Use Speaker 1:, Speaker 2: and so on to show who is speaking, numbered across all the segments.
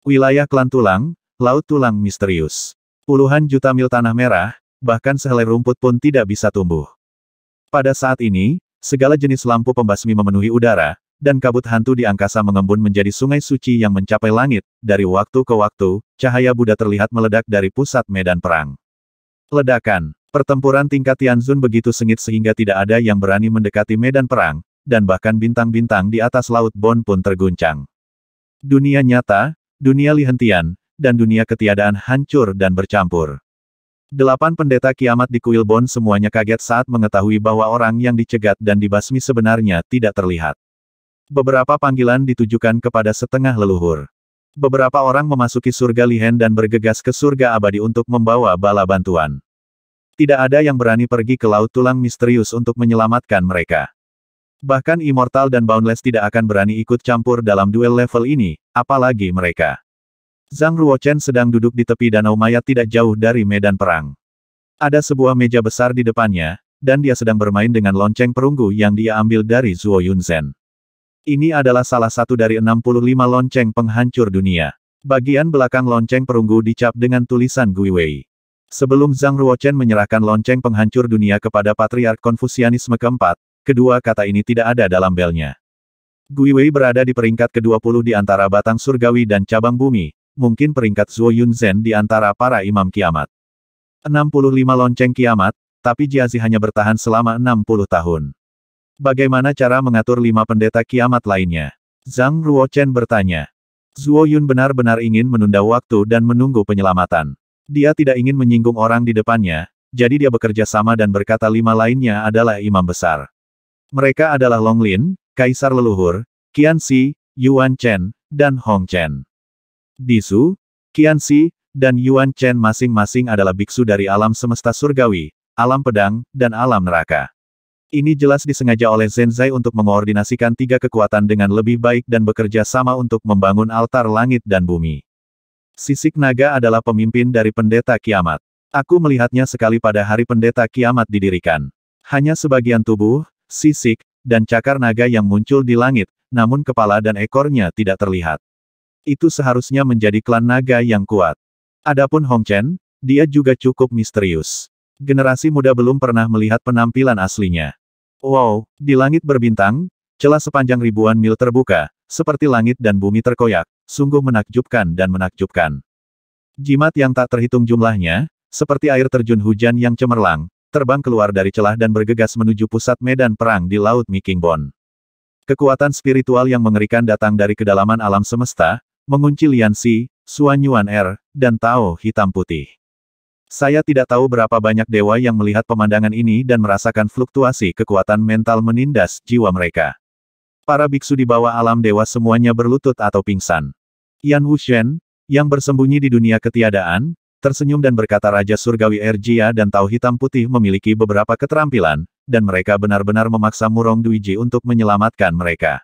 Speaker 1: Wilayah klan tulang, Laut Tulang Misterius. Puluhan juta mil tanah merah, bahkan sehelai rumput pun tidak bisa tumbuh. Pada saat ini, segala jenis lampu pembasmi memenuhi udara, dan kabut hantu di angkasa mengembun menjadi sungai suci yang mencapai langit, dari waktu ke waktu, cahaya Buddha terlihat meledak dari pusat medan perang. Ledakan, pertempuran tingkat Tianzun begitu sengit sehingga tidak ada yang berani mendekati medan perang, dan bahkan bintang-bintang di atas laut Bon pun terguncang. Dunia nyata, dunia lihentian, dan dunia ketiadaan hancur dan bercampur. Delapan pendeta kiamat di kuil Bon semuanya kaget saat mengetahui bahwa orang yang dicegat dan dibasmi sebenarnya tidak terlihat. Beberapa panggilan ditujukan kepada setengah leluhur. Beberapa orang memasuki surga Lihen dan bergegas ke surga abadi untuk membawa bala bantuan. Tidak ada yang berani pergi ke Laut Tulang Misterius untuk menyelamatkan mereka. Bahkan Immortal dan Boundless tidak akan berani ikut campur dalam duel level ini, Apalagi mereka. Zhang Ruochen sedang duduk di tepi danau mayat tidak jauh dari medan perang. Ada sebuah meja besar di depannya, dan dia sedang bermain dengan lonceng perunggu yang dia ambil dari Zuo Yunzhen. Ini adalah salah satu dari 65 lonceng penghancur dunia. Bagian belakang lonceng perunggu dicap dengan tulisan Gui Wei. Sebelum Zhang Ruochen menyerahkan lonceng penghancur dunia kepada Patriark Konfusianisme keempat, kedua kata ini tidak ada dalam belnya. Gui Wei berada di peringkat ke-20 di antara batang surgawi dan cabang bumi, mungkin peringkat Zuo Yun Zhen di antara para imam kiamat. 65 lonceng kiamat, tapi Jiazi hanya bertahan selama 60 tahun. Bagaimana cara mengatur lima pendeta kiamat lainnya? Zhang Ruochen bertanya. Zuo Yun benar-benar ingin menunda waktu dan menunggu penyelamatan. Dia tidak ingin menyinggung orang di depannya, jadi dia bekerja sama dan berkata lima lainnya adalah imam besar. Mereka adalah Long Lin, kaisar leluhur, Shi, Yuan Chen, dan Hong Chen. Di Su, Shi, dan Yuan Chen masing-masing adalah biksu dari alam semesta surgawi, alam pedang, dan alam neraka. Ini jelas disengaja oleh Zenzai untuk mengoordinasikan tiga kekuatan dengan lebih baik dan bekerja sama untuk membangun altar langit dan bumi. Sisik naga adalah pemimpin dari pendeta kiamat. Aku melihatnya sekali pada hari pendeta kiamat didirikan. Hanya sebagian tubuh, sisik, dan cakar naga yang muncul di langit, namun kepala dan ekornya tidak terlihat. Itu seharusnya menjadi klan naga yang kuat. Adapun Hong Chen, dia juga cukup misterius. Generasi muda belum pernah melihat penampilan aslinya. Wow, di langit berbintang, celah sepanjang ribuan mil terbuka, seperti langit dan bumi terkoyak, sungguh menakjubkan dan menakjubkan. Jimat yang tak terhitung jumlahnya, seperti air terjun hujan yang cemerlang, terbang keluar dari celah dan bergegas menuju pusat medan perang di Laut Mikingbon. Kekuatan spiritual yang mengerikan datang dari kedalaman alam semesta, mengunci Lian Si, Suan Yuan Er, dan Tao Hitam Putih. Saya tidak tahu berapa banyak dewa yang melihat pemandangan ini dan merasakan fluktuasi kekuatan mental menindas jiwa mereka. Para biksu di bawah alam dewa semuanya berlutut atau pingsan. Yan Wuxian, yang bersembunyi di dunia ketiadaan, tersenyum dan berkata Raja Surgawi Erjia dan Tau Hitam Putih memiliki beberapa keterampilan, dan mereka benar-benar memaksa Murong Duiji untuk menyelamatkan mereka.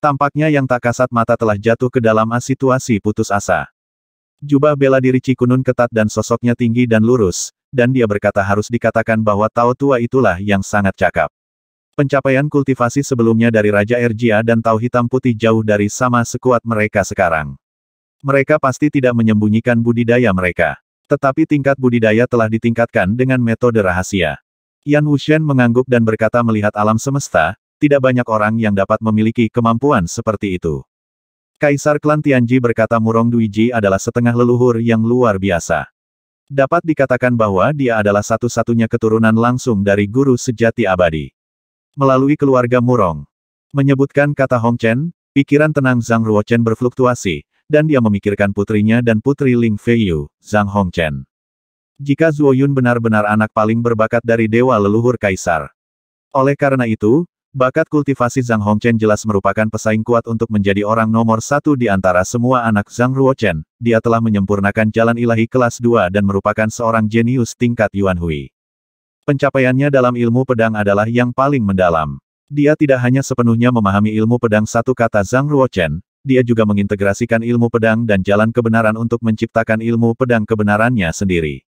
Speaker 1: Tampaknya yang tak kasat mata telah jatuh ke dalam situasi putus asa. Jubah bela diri Cikunun ketat dan sosoknya tinggi dan lurus, dan dia berkata harus dikatakan bahwa Tao Tua itulah yang sangat cakap. Pencapaian kultivasi sebelumnya dari Raja Erjia dan Tau Hitam Putih jauh dari sama sekuat mereka sekarang. Mereka pasti tidak menyembunyikan budidaya mereka. Tetapi tingkat budidaya telah ditingkatkan dengan metode rahasia. Yan Wushen mengangguk dan berkata melihat alam semesta, tidak banyak orang yang dapat memiliki kemampuan seperti itu. Kaisar klan Tianji berkata Murong Duiji adalah setengah leluhur yang luar biasa. Dapat dikatakan bahwa dia adalah satu-satunya keturunan langsung dari guru sejati abadi. Melalui keluarga Murong. Menyebutkan kata Hong Chen, pikiran tenang Zhang Ruochen berfluktuasi, dan dia memikirkan putrinya dan putri Ling Feiyu, Zhang Hongchen. Jika Zuo Yun benar-benar anak paling berbakat dari Dewa Leluhur Kaisar. Oleh karena itu, bakat kultivasi Zhang Hongchen jelas merupakan pesaing kuat untuk menjadi orang nomor satu di antara semua anak Zhang Ruochen. Dia telah menyempurnakan jalan ilahi kelas 2 dan merupakan seorang jenius tingkat Yuan Hui. Pencapaiannya dalam ilmu pedang adalah yang paling mendalam. Dia tidak hanya sepenuhnya memahami ilmu pedang satu kata Zhang Ruochen, dia juga mengintegrasikan ilmu pedang dan jalan kebenaran untuk menciptakan ilmu pedang kebenarannya sendiri.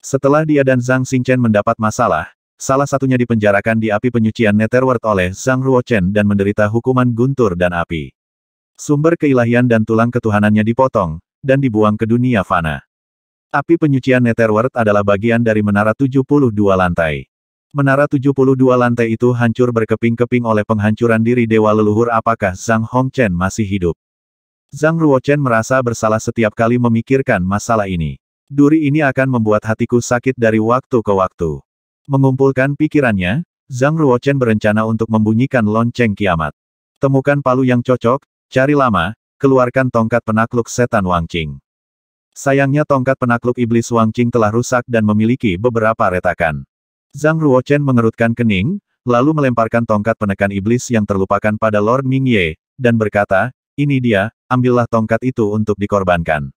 Speaker 1: Setelah dia dan Zhang Xingchen mendapat masalah, salah satunya dipenjarakan di api penyucian Netherworld oleh Zhang Ruochen dan menderita hukuman guntur dan api. Sumber keilahian dan tulang ketuhanannya dipotong, dan dibuang ke dunia fana. Api penyucian Netherworld adalah bagian dari menara 72 lantai. Menara 72 lantai itu hancur berkeping-keping oleh penghancuran diri dewa leluhur apakah Zhang Hongchen masih hidup. Zhang Ruochen merasa bersalah setiap kali memikirkan masalah ini. Duri ini akan membuat hatiku sakit dari waktu ke waktu. Mengumpulkan pikirannya, Zhang Ruochen berencana untuk membunyikan lonceng kiamat. Temukan palu yang cocok, cari lama, keluarkan tongkat penakluk setan Wangqing. Sayangnya tongkat penakluk iblis Wangqing telah rusak dan memiliki beberapa retakan. Zhang Ruochen mengerutkan kening, lalu melemparkan tongkat penekan iblis yang terlupakan pada Lord Mingye, dan berkata, ini dia, ambillah tongkat itu untuk dikorbankan.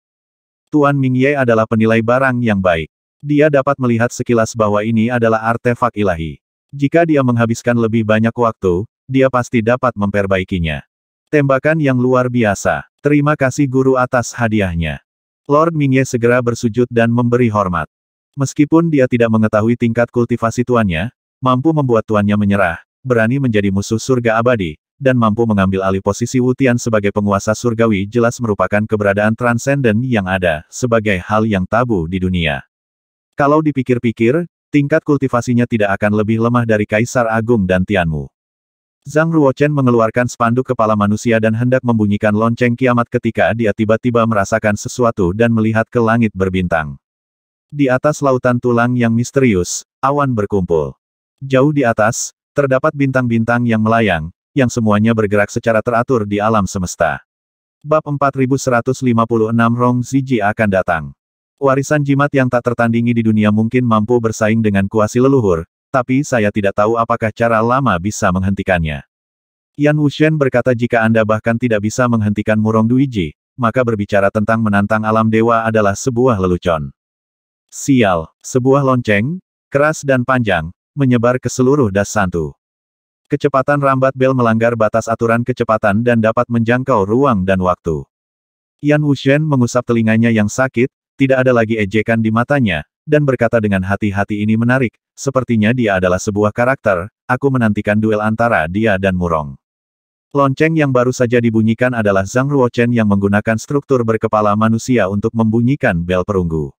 Speaker 1: Tuan Mingye adalah penilai barang yang baik. Dia dapat melihat sekilas bahwa ini adalah artefak ilahi. Jika dia menghabiskan lebih banyak waktu, dia pasti dapat memperbaikinya. Tembakan yang luar biasa. Terima kasih guru atas hadiahnya. Lord Mingye segera bersujud dan memberi hormat. Meskipun dia tidak mengetahui tingkat kultivasi tuannya, mampu membuat tuannya menyerah, berani menjadi musuh surga abadi, dan mampu mengambil alih posisi Wutian sebagai penguasa surgawi jelas merupakan keberadaan transenden yang ada, sebagai hal yang tabu di dunia. Kalau dipikir-pikir, tingkat kultivasinya tidak akan lebih lemah dari Kaisar Agung dan Tianmu. Zhang Ruochen mengeluarkan spanduk kepala manusia dan hendak membunyikan lonceng kiamat ketika dia tiba-tiba merasakan sesuatu dan melihat ke langit berbintang. Di atas lautan tulang yang misterius, awan berkumpul. Jauh di atas, terdapat bintang-bintang yang melayang, yang semuanya bergerak secara teratur di alam semesta. Bab 4156 Rong Ziji akan datang. Warisan jimat yang tak tertandingi di dunia mungkin mampu bersaing dengan kuasi leluhur, tapi saya tidak tahu apakah cara lama bisa menghentikannya. Yan Wushen berkata jika Anda bahkan tidak bisa menghentikan Murong Duiji, maka berbicara tentang menantang alam dewa adalah sebuah lelucon. Sial, sebuah lonceng, keras dan panjang, menyebar ke seluruh das santu. Kecepatan rambat bel melanggar batas aturan kecepatan dan dapat menjangkau ruang dan waktu. Yan Wuxian mengusap telinganya yang sakit, tidak ada lagi ejekan di matanya, dan berkata dengan hati-hati ini menarik, sepertinya dia adalah sebuah karakter, aku menantikan duel antara dia dan Murong. Lonceng yang baru saja dibunyikan adalah Zhang Ruochen yang menggunakan struktur berkepala manusia untuk membunyikan bel perunggu.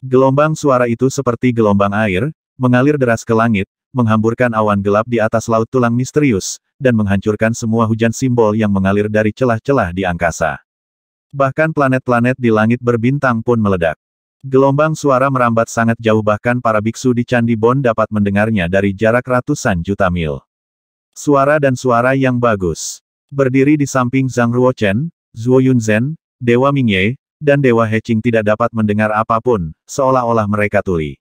Speaker 1: Gelombang suara itu seperti gelombang air, mengalir deras ke langit, menghamburkan awan gelap di atas laut tulang misterius, dan menghancurkan semua hujan simbol yang mengalir dari celah-celah di angkasa. Bahkan planet-planet di langit berbintang pun meledak. Gelombang suara merambat sangat jauh bahkan para biksu di Candi Bon dapat mendengarnya dari jarak ratusan juta mil. Suara dan suara yang bagus. Berdiri di samping Zhang Ruochen, Zhuo Yunzhen, Dewa Mingye, dan Dewa Heching tidak dapat mendengar apapun, seolah-olah mereka tuli.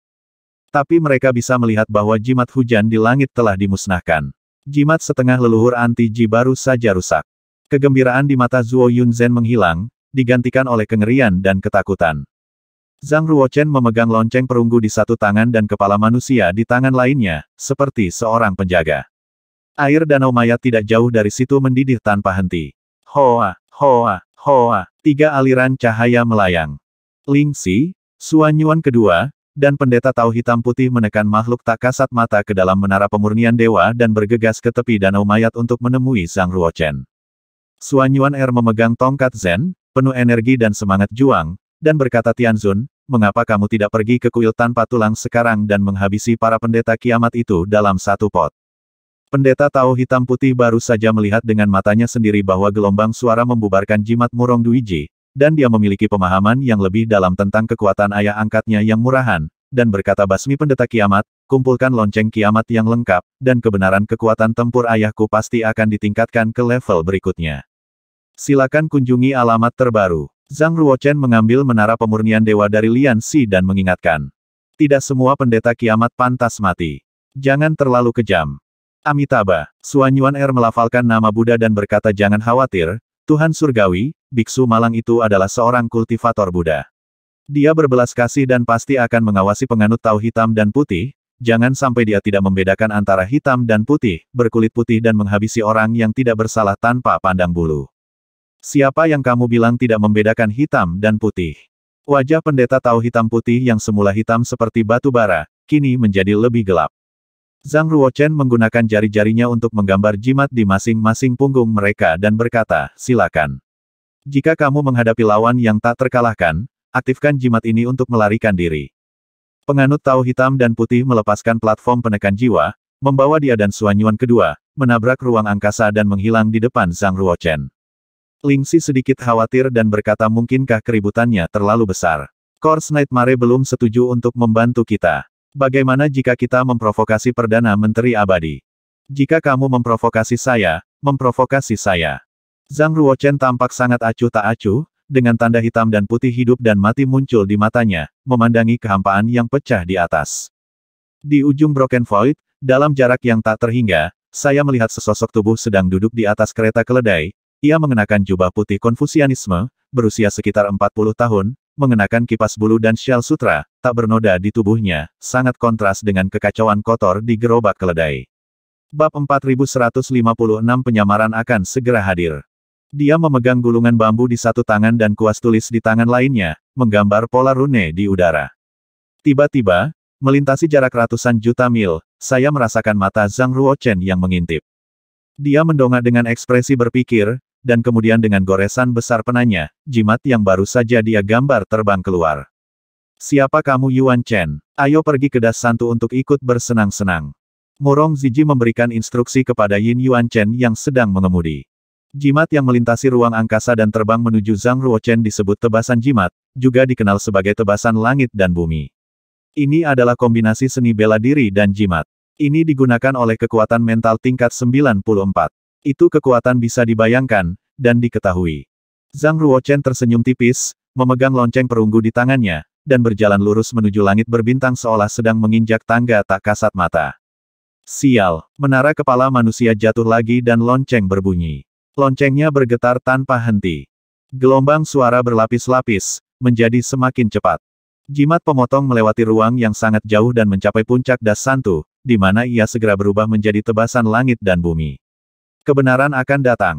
Speaker 1: Tapi mereka bisa melihat bahwa jimat hujan di langit telah dimusnahkan. Jimat setengah leluhur anti-ji baru saja rusak. Kegembiraan di mata Zuo Yunzen menghilang, digantikan oleh kengerian dan ketakutan. Zhang Ruochen memegang lonceng perunggu di satu tangan dan kepala manusia di tangan lainnya, seperti seorang penjaga. Air danau maya tidak jauh dari situ mendidih tanpa henti. Hoa, hoa, Hoa, tiga aliran cahaya melayang. Lingxi, Suanyuan kedua, dan pendeta tahu hitam putih menekan makhluk tak kasat mata ke dalam menara pemurnian dewa dan bergegas ke tepi danau mayat untuk menemui Sang Ruochen. Suanyuan Er memegang tongkat Zen, penuh energi dan semangat juang, dan berkata Tianzun, mengapa kamu tidak pergi ke kuil tanpa tulang sekarang dan menghabisi para pendeta kiamat itu dalam satu pot? Pendeta Tao Hitam Putih baru saja melihat dengan matanya sendiri bahwa gelombang suara membubarkan jimat murong Duiji, dan dia memiliki pemahaman yang lebih dalam tentang kekuatan ayah angkatnya yang murahan, dan berkata basmi pendeta kiamat, kumpulkan lonceng kiamat yang lengkap, dan kebenaran kekuatan tempur ayahku pasti akan ditingkatkan ke level berikutnya. Silakan kunjungi alamat terbaru. Zhang Ruochen mengambil menara pemurnian dewa dari Lian Si dan mengingatkan. Tidak semua pendeta kiamat pantas mati. Jangan terlalu kejam. Amitabha, Suanyuan Er melafalkan nama Buddha dan berkata jangan khawatir, Tuhan Surgawi, Biksu Malang itu adalah seorang kultivator Buddha. Dia berbelas kasih dan pasti akan mengawasi penganut tahu hitam dan putih, jangan sampai dia tidak membedakan antara hitam dan putih, berkulit putih dan menghabisi orang yang tidak bersalah tanpa pandang bulu. Siapa yang kamu bilang tidak membedakan hitam dan putih? Wajah pendeta tahu hitam putih yang semula hitam seperti batu bara, kini menjadi lebih gelap. Zhang Ruochen menggunakan jari-jarinya untuk menggambar jimat di masing-masing punggung mereka dan berkata, silakan. Jika kamu menghadapi lawan yang tak terkalahkan, aktifkan jimat ini untuk melarikan diri. Penganut Tau Hitam dan Putih melepaskan platform penekan jiwa, membawa dia dan Suanyuan kedua, menabrak ruang angkasa dan menghilang di depan Zhang Ruochen. Ling Lingxi sedikit khawatir dan berkata mungkinkah keributannya terlalu besar. Kors Nightmare belum setuju untuk membantu kita. Bagaimana jika kita memprovokasi Perdana Menteri Abadi? Jika kamu memprovokasi saya, memprovokasi saya. Zhang Ruochen tampak sangat acuh tak acuh, dengan tanda hitam dan putih hidup dan mati muncul di matanya, memandangi kehampaan yang pecah di atas. Di ujung Broken Void, dalam jarak yang tak terhingga, saya melihat sesosok tubuh sedang duduk di atas kereta keledai, ia mengenakan jubah putih konfusianisme, berusia sekitar 40 tahun, mengenakan kipas bulu dan shell sutra, tak bernoda di tubuhnya, sangat kontras dengan kekacauan kotor di gerobak keledai. Bab 4156 penyamaran akan segera hadir. Dia memegang gulungan bambu di satu tangan dan kuas tulis di tangan lainnya, menggambar pola rune di udara. Tiba-tiba, melintasi jarak ratusan juta mil, saya merasakan mata Zhang Ruochen yang mengintip. Dia mendongak dengan ekspresi berpikir, dan kemudian dengan goresan besar penanya, jimat yang baru saja dia gambar terbang keluar. Siapa kamu Yuan Chen? Ayo pergi ke Das Santu untuk ikut bersenang-senang. Murong Ziji memberikan instruksi kepada Yin Yuan Chen yang sedang mengemudi. Jimat yang melintasi ruang angkasa dan terbang menuju Zhang Ruochen disebut tebasan jimat, juga dikenal sebagai tebasan langit dan bumi. Ini adalah kombinasi seni bela diri dan jimat. Ini digunakan oleh kekuatan mental tingkat 94. Itu kekuatan bisa dibayangkan, dan diketahui. Zhang Ruochen tersenyum tipis, memegang lonceng perunggu di tangannya, dan berjalan lurus menuju langit berbintang seolah sedang menginjak tangga tak kasat mata. Sial, menara kepala manusia jatuh lagi dan lonceng berbunyi. Loncengnya bergetar tanpa henti. Gelombang suara berlapis-lapis, menjadi semakin cepat. Jimat pemotong melewati ruang yang sangat jauh dan mencapai puncak dasantu, di mana ia segera berubah menjadi tebasan langit dan bumi. Kebenaran akan datang.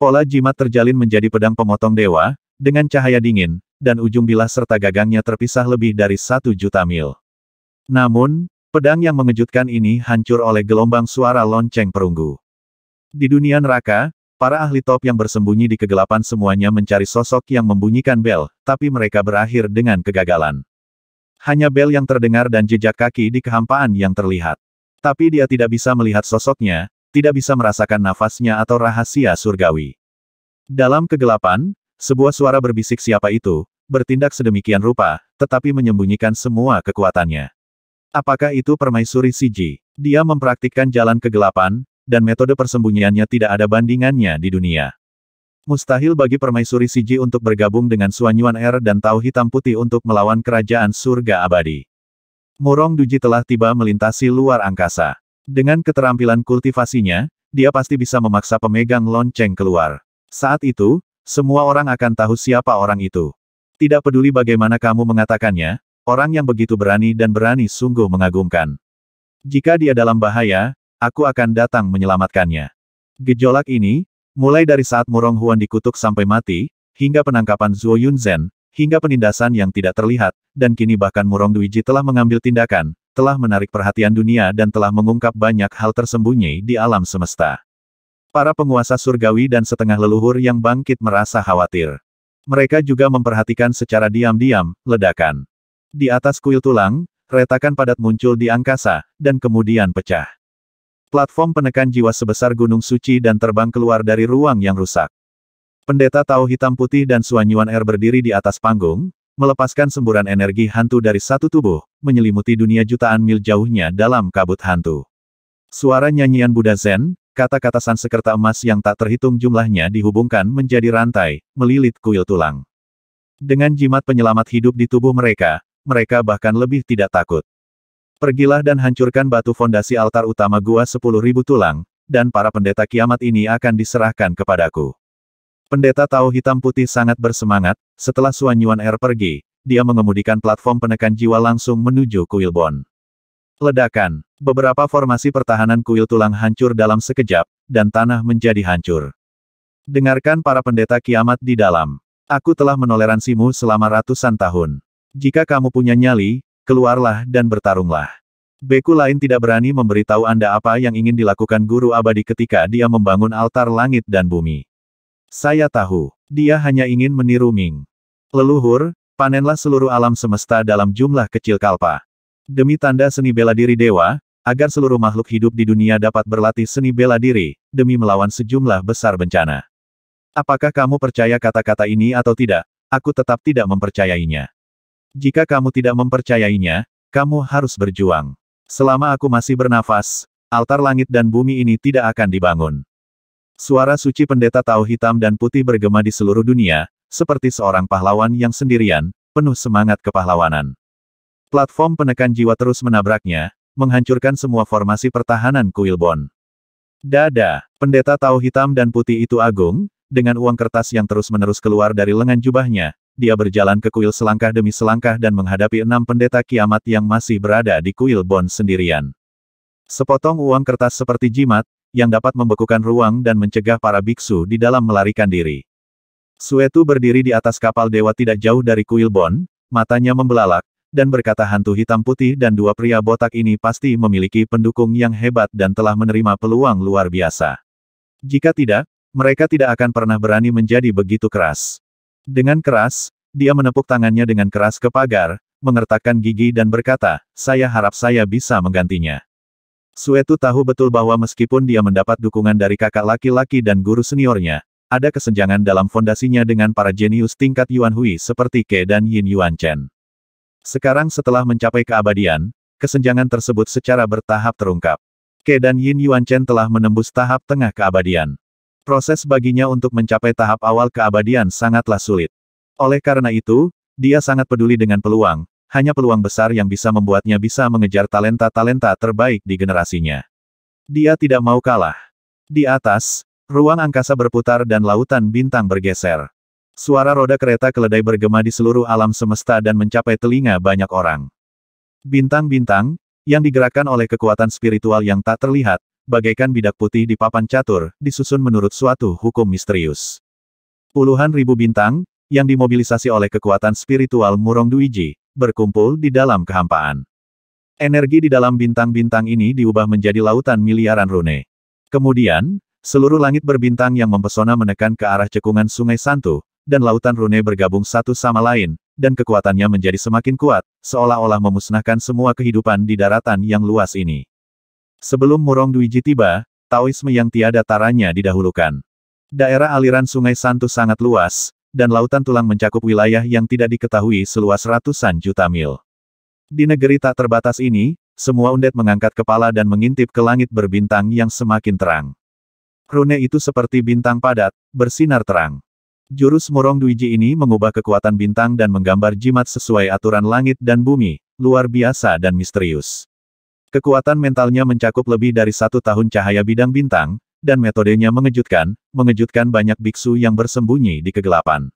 Speaker 1: Pola jimat terjalin menjadi pedang pemotong dewa, dengan cahaya dingin, dan ujung bilah serta gagangnya terpisah lebih dari satu juta mil. Namun, pedang yang mengejutkan ini hancur oleh gelombang suara lonceng perunggu. Di dunia neraka, para ahli top yang bersembunyi di kegelapan semuanya mencari sosok yang membunyikan bel, tapi mereka berakhir dengan kegagalan. Hanya bel yang terdengar dan jejak kaki di kehampaan yang terlihat. Tapi dia tidak bisa melihat sosoknya, tidak bisa merasakan nafasnya atau rahasia surgawi. Dalam kegelapan, sebuah suara berbisik siapa itu, bertindak sedemikian rupa, tetapi menyembunyikan semua kekuatannya. Apakah itu permaisuri Siji? Dia mempraktikkan jalan kegelapan, dan metode persembunyiannya tidak ada bandingannya di dunia. Mustahil bagi permaisuri Siji untuk bergabung dengan Suanyuan Er dan Tau Hitam Putih untuk melawan kerajaan surga abadi. Murong Duji telah tiba melintasi luar angkasa. Dengan keterampilan kultivasinya, dia pasti bisa memaksa pemegang lonceng keluar. Saat itu, semua orang akan tahu siapa orang itu. Tidak peduli bagaimana kamu mengatakannya, orang yang begitu berani dan berani sungguh mengagumkan. Jika dia dalam bahaya, aku akan datang menyelamatkannya. Gejolak ini, mulai dari saat Murong Huan dikutuk sampai mati, hingga penangkapan Zuo Yunzen, hingga penindasan yang tidak terlihat, dan kini bahkan Murong Duiji telah mengambil tindakan, telah menarik perhatian dunia dan telah mengungkap banyak hal tersembunyi di alam semesta. Para penguasa surgawi dan setengah leluhur yang bangkit merasa khawatir. Mereka juga memperhatikan secara diam-diam, ledakan. Di atas kuil tulang, retakan padat muncul di angkasa, dan kemudian pecah. Platform penekan jiwa sebesar gunung suci dan terbang keluar dari ruang yang rusak. Pendeta Tau Hitam Putih dan Suanyuan Er berdiri di atas panggung, melepaskan semburan energi hantu dari satu tubuh, menyelimuti dunia jutaan mil jauhnya dalam kabut hantu. Suara nyanyian Buddha Zen, Kata-kata sansekerta emas yang tak terhitung jumlahnya dihubungkan menjadi rantai, melilit kuil tulang. Dengan jimat penyelamat hidup di tubuh mereka, mereka bahkan lebih tidak takut. Pergilah dan hancurkan batu fondasi altar utama gua sepuluh ribu tulang, dan para pendeta kiamat ini akan diserahkan kepadaku. Pendeta Tao Hitam Putih sangat bersemangat, setelah Suan Yuan Er pergi, dia mengemudikan platform penekan jiwa langsung menuju kuil Bon. Ledakan. Beberapa formasi pertahanan kuil tulang hancur dalam sekejap, dan tanah menjadi hancur. Dengarkan para pendeta kiamat di dalam. Aku telah menoleransimu selama ratusan tahun. Jika kamu punya nyali, keluarlah dan bertarunglah. Beku lain tidak berani memberitahu Anda apa yang ingin dilakukan guru abadi ketika dia membangun altar langit dan bumi. Saya tahu, dia hanya ingin meniru Ming. Leluhur, panenlah seluruh alam semesta dalam jumlah kecil kalpa. Demi tanda seni bela diri dewa, agar seluruh makhluk hidup di dunia dapat berlatih seni bela diri, demi melawan sejumlah besar bencana. Apakah kamu percaya kata-kata ini atau tidak? Aku tetap tidak mempercayainya. Jika kamu tidak mempercayainya, kamu harus berjuang. Selama aku masih bernafas, altar langit dan bumi ini tidak akan dibangun. Suara suci pendeta tahu hitam dan putih bergema di seluruh dunia, seperti seorang pahlawan yang sendirian, penuh semangat kepahlawanan. Platform penekan jiwa terus menabraknya, menghancurkan semua formasi pertahanan kuil Bon. Dada, pendeta tahu hitam dan putih itu agung, dengan uang kertas yang terus-menerus keluar dari lengan jubahnya, dia berjalan ke kuil selangkah demi selangkah dan menghadapi enam pendeta kiamat yang masih berada di kuil Bon sendirian. Sepotong uang kertas seperti jimat, yang dapat membekukan ruang dan mencegah para biksu di dalam melarikan diri. Suetu berdiri di atas kapal dewa tidak jauh dari kuil Bon, matanya membelalak, dan berkata hantu hitam putih dan dua pria botak ini pasti memiliki pendukung yang hebat dan telah menerima peluang luar biasa. Jika tidak, mereka tidak akan pernah berani menjadi begitu keras. Dengan keras, dia menepuk tangannya dengan keras ke pagar, mengertakkan gigi dan berkata, saya harap saya bisa menggantinya. Suetu tahu betul bahwa meskipun dia mendapat dukungan dari kakak laki-laki dan guru seniornya, ada kesenjangan dalam fondasinya dengan para jenius tingkat Yuan Hui seperti Ke dan Yin Yuan Chen. Sekarang setelah mencapai keabadian, kesenjangan tersebut secara bertahap terungkap. Ke dan Yin Yuan Chen telah menembus tahap tengah keabadian. Proses baginya untuk mencapai tahap awal keabadian sangatlah sulit. Oleh karena itu, dia sangat peduli dengan peluang, hanya peluang besar yang bisa membuatnya bisa mengejar talenta-talenta terbaik di generasinya. Dia tidak mau kalah. Di atas, ruang angkasa berputar dan lautan bintang bergeser. Suara roda kereta keledai bergema di seluruh alam semesta dan mencapai telinga banyak orang. Bintang-bintang, yang digerakkan oleh kekuatan spiritual yang tak terlihat, bagaikan bidak putih di papan catur, disusun menurut suatu hukum misterius. Puluhan ribu bintang, yang dimobilisasi oleh kekuatan spiritual Murong Duiji, berkumpul di dalam kehampaan. Energi di dalam bintang-bintang ini diubah menjadi lautan miliaran rune. Kemudian, seluruh langit berbintang yang mempesona menekan ke arah cekungan sungai Santu, dan lautan rune bergabung satu sama lain, dan kekuatannya menjadi semakin kuat, seolah-olah memusnahkan semua kehidupan di daratan yang luas ini. Sebelum Murong Duiji tiba, Taoisme yang tiada taranya didahulukan. Daerah aliran sungai Santu sangat luas, dan lautan tulang mencakup wilayah yang tidak diketahui seluas ratusan juta mil. Di negeri tak terbatas ini, semua undet mengangkat kepala dan mengintip ke langit berbintang yang semakin terang. Rune itu seperti bintang padat, bersinar terang. Jurus Murong Duiji ini mengubah kekuatan bintang dan menggambar jimat sesuai aturan langit dan bumi, luar biasa dan misterius. Kekuatan mentalnya mencakup lebih dari satu tahun cahaya bidang bintang, dan metodenya mengejutkan, mengejutkan banyak biksu yang bersembunyi di kegelapan.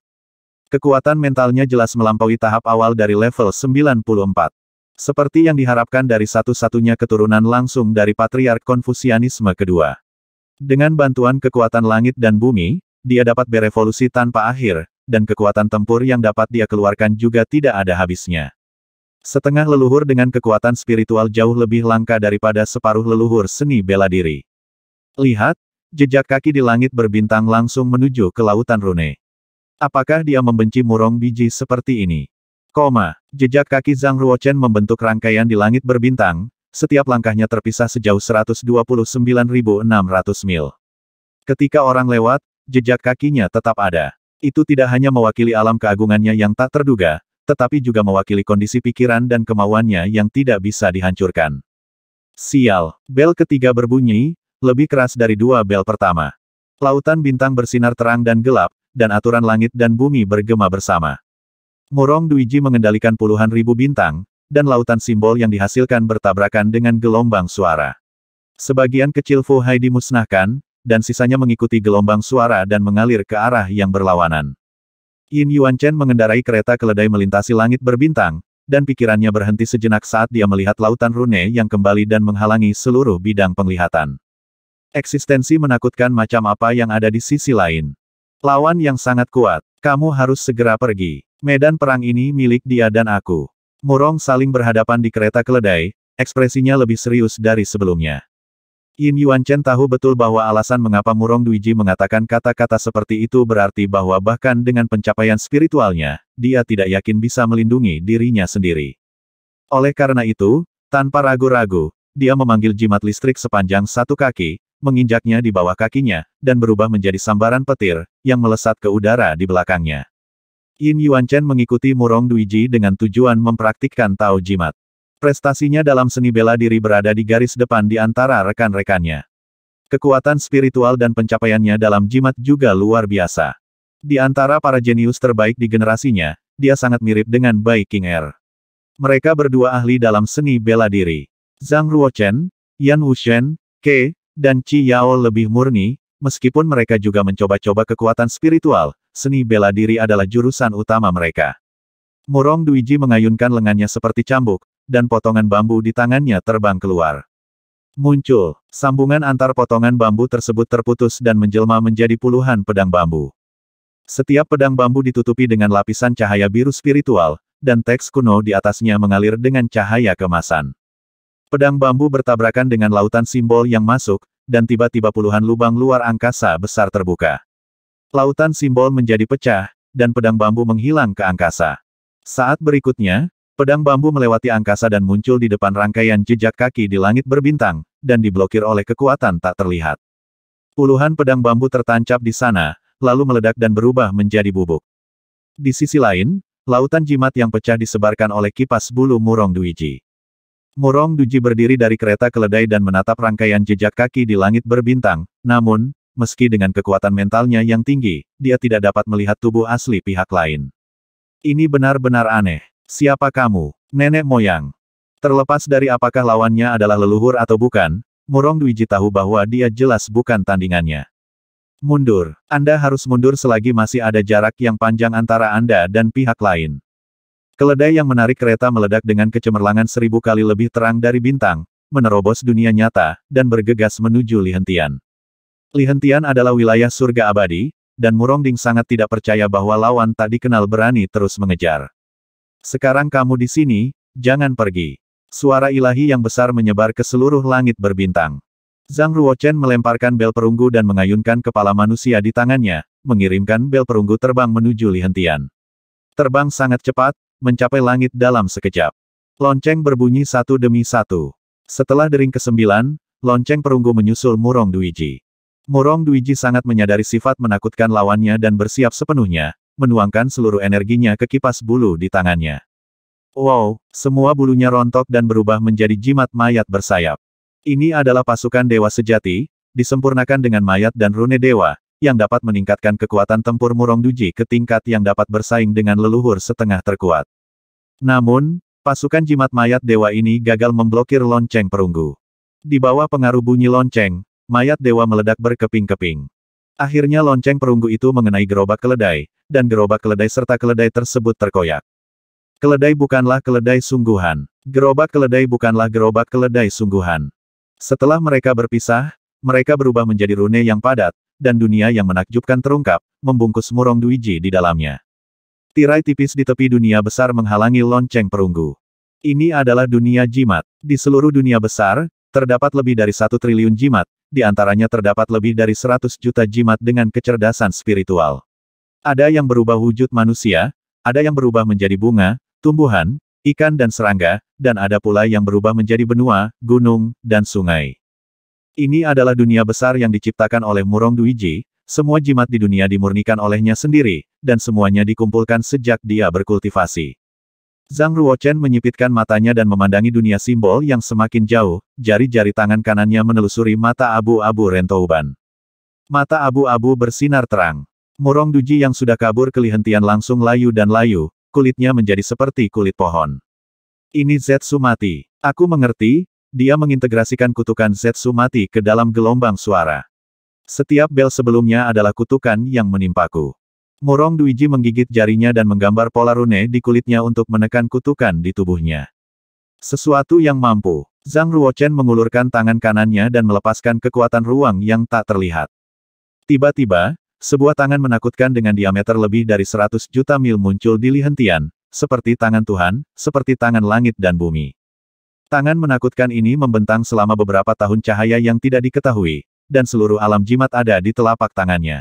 Speaker 1: Kekuatan mentalnya jelas melampaui tahap awal dari level 94. Seperti yang diharapkan dari satu-satunya keturunan langsung dari Patriark Konfusianisme kedua. Dengan bantuan kekuatan langit dan bumi, dia dapat berevolusi tanpa akhir, dan kekuatan tempur yang dapat dia keluarkan juga tidak ada habisnya. Setengah leluhur dengan kekuatan spiritual jauh lebih langka daripada separuh leluhur seni bela diri. Lihat, jejak kaki di langit berbintang langsung menuju ke lautan Rune. Apakah dia membenci murong biji seperti ini? Koma, jejak kaki Zhang Ruochen membentuk rangkaian di langit berbintang, setiap langkahnya terpisah sejauh 129.600 mil. Ketika orang lewat, jejak kakinya tetap ada. Itu tidak hanya mewakili alam keagungannya yang tak terduga, tetapi juga mewakili kondisi pikiran dan kemauannya yang tidak bisa dihancurkan. Sial, bel ketiga berbunyi, lebih keras dari dua bel pertama. Lautan bintang bersinar terang dan gelap, dan aturan langit dan bumi bergema bersama. Murong Duiji mengendalikan puluhan ribu bintang, dan lautan simbol yang dihasilkan bertabrakan dengan gelombang suara. Sebagian kecil Fu Hai dimusnahkan, dan sisanya mengikuti gelombang suara dan mengalir ke arah yang berlawanan. Yin Yuan Chen mengendarai kereta keledai melintasi langit berbintang, dan pikirannya berhenti sejenak saat dia melihat lautan rune yang kembali dan menghalangi seluruh bidang penglihatan. Eksistensi menakutkan macam apa yang ada di sisi lain. Lawan yang sangat kuat, kamu harus segera pergi. Medan perang ini milik dia dan aku. Murong saling berhadapan di kereta keledai, ekspresinya lebih serius dari sebelumnya. Yin Yuan Chen tahu betul bahwa alasan mengapa Murong Duiji mengatakan kata-kata seperti itu berarti bahwa bahkan dengan pencapaian spiritualnya, dia tidak yakin bisa melindungi dirinya sendiri. Oleh karena itu, tanpa ragu-ragu, dia memanggil jimat listrik sepanjang satu kaki, menginjaknya di bawah kakinya, dan berubah menjadi sambaran petir, yang melesat ke udara di belakangnya. Yin Yuan Chen mengikuti Murong Duiji dengan tujuan mempraktikkan Tao Jimat. Prestasinya dalam seni bela diri berada di garis depan di antara rekan-rekannya. Kekuatan spiritual dan pencapaiannya dalam jimat juga luar biasa. Di antara para jenius terbaik di generasinya, dia sangat mirip dengan Bai King Er. Mereka berdua ahli dalam seni bela diri. Zhang Ruochen, Yan Wuxian, Ke, dan Qi Yao lebih murni, meskipun mereka juga mencoba-coba kekuatan spiritual, seni bela diri adalah jurusan utama mereka. Murong Duiji mengayunkan lengannya seperti cambuk, dan potongan bambu di tangannya terbang keluar. Muncul, sambungan antar potongan bambu tersebut terputus dan menjelma menjadi puluhan pedang bambu. Setiap pedang bambu ditutupi dengan lapisan cahaya biru spiritual, dan teks kuno di atasnya mengalir dengan cahaya kemasan. Pedang bambu bertabrakan dengan lautan simbol yang masuk, dan tiba-tiba puluhan lubang luar angkasa besar terbuka. Lautan simbol menjadi pecah, dan pedang bambu menghilang ke angkasa. Saat berikutnya, Pedang bambu melewati angkasa dan muncul di depan rangkaian jejak kaki di langit berbintang, dan diblokir oleh kekuatan tak terlihat. Puluhan pedang bambu tertancap di sana, lalu meledak dan berubah menjadi bubuk. Di sisi lain, lautan jimat yang pecah disebarkan oleh kipas bulu Murong Duiji. Murong Duji berdiri dari kereta keledai dan menatap rangkaian jejak kaki di langit berbintang, namun, meski dengan kekuatan mentalnya yang tinggi, dia tidak dapat melihat tubuh asli pihak lain. Ini benar-benar aneh. Siapa kamu? Nenek moyang. Terlepas dari apakah lawannya adalah leluhur atau bukan, Murong Duiji tahu bahwa dia jelas bukan tandingannya. Mundur. Anda harus mundur selagi masih ada jarak yang panjang antara Anda dan pihak lain. Keledai yang menarik kereta meledak dengan kecemerlangan seribu kali lebih terang dari bintang, menerobos dunia nyata, dan bergegas menuju Lihentian. Lihentian adalah wilayah surga abadi, dan Murong Ding sangat tidak percaya bahwa lawan tak dikenal berani terus mengejar. Sekarang kamu di sini, jangan pergi. Suara ilahi yang besar menyebar ke seluruh langit berbintang. Zhang Ruochen melemparkan bel perunggu dan mengayunkan kepala manusia di tangannya, mengirimkan bel perunggu terbang menuju Lihentian. Terbang sangat cepat, mencapai langit dalam sekejap. Lonceng berbunyi satu demi satu. Setelah dering kesembilan, lonceng perunggu menyusul Murong Duiji. Murong Duiji sangat menyadari sifat menakutkan lawannya dan bersiap sepenuhnya, menuangkan seluruh energinya ke kipas bulu di tangannya. Wow, semua bulunya rontok dan berubah menjadi jimat mayat bersayap. Ini adalah pasukan dewa sejati, disempurnakan dengan mayat dan rune dewa, yang dapat meningkatkan kekuatan tempur Murong Duji ke tingkat yang dapat bersaing dengan leluhur setengah terkuat. Namun, pasukan jimat mayat dewa ini gagal memblokir lonceng perunggu. Di bawah pengaruh bunyi lonceng, mayat dewa meledak berkeping-keping. Akhirnya lonceng perunggu itu mengenai gerobak keledai, dan gerobak keledai serta keledai tersebut terkoyak. Keledai bukanlah keledai sungguhan. Gerobak keledai bukanlah gerobak keledai sungguhan. Setelah mereka berpisah, mereka berubah menjadi rune yang padat, dan dunia yang menakjubkan terungkap, membungkus murong Duiji di dalamnya. Tirai tipis di tepi dunia besar menghalangi lonceng perunggu. Ini adalah dunia jimat. Di seluruh dunia besar, terdapat lebih dari satu triliun jimat, di antaranya terdapat lebih dari 100 juta jimat dengan kecerdasan spiritual. Ada yang berubah wujud manusia, ada yang berubah menjadi bunga, tumbuhan, ikan dan serangga, dan ada pula yang berubah menjadi benua, gunung, dan sungai. Ini adalah dunia besar yang diciptakan oleh Murong Duiji, semua jimat di dunia dimurnikan olehnya sendiri, dan semuanya dikumpulkan sejak dia berkultivasi. Zhang Ruochen menyipitkan matanya dan memandangi dunia simbol yang semakin jauh, jari-jari tangan kanannya menelusuri mata abu-abu Rentouban. Mata abu-abu bersinar terang. Murong Duji yang sudah kabur kelihentian langsung layu dan layu, kulitnya menjadi seperti kulit pohon. Ini Zetsu mati. Aku mengerti, dia mengintegrasikan kutukan Zetsu mati ke dalam gelombang suara. Setiap bel sebelumnya adalah kutukan yang menimpaku. Murong Duiji menggigit jarinya dan menggambar pola rune di kulitnya untuk menekan kutukan di tubuhnya. Sesuatu yang mampu. Zhang Ruochen mengulurkan tangan kanannya dan melepaskan kekuatan ruang yang tak terlihat. Tiba-tiba, sebuah tangan menakutkan dengan diameter lebih dari 100 juta mil muncul di Lihentian, seperti tangan Tuhan, seperti tangan langit dan bumi. Tangan menakutkan ini membentang selama beberapa tahun cahaya yang tidak diketahui, dan seluruh alam jimat ada di telapak tangannya.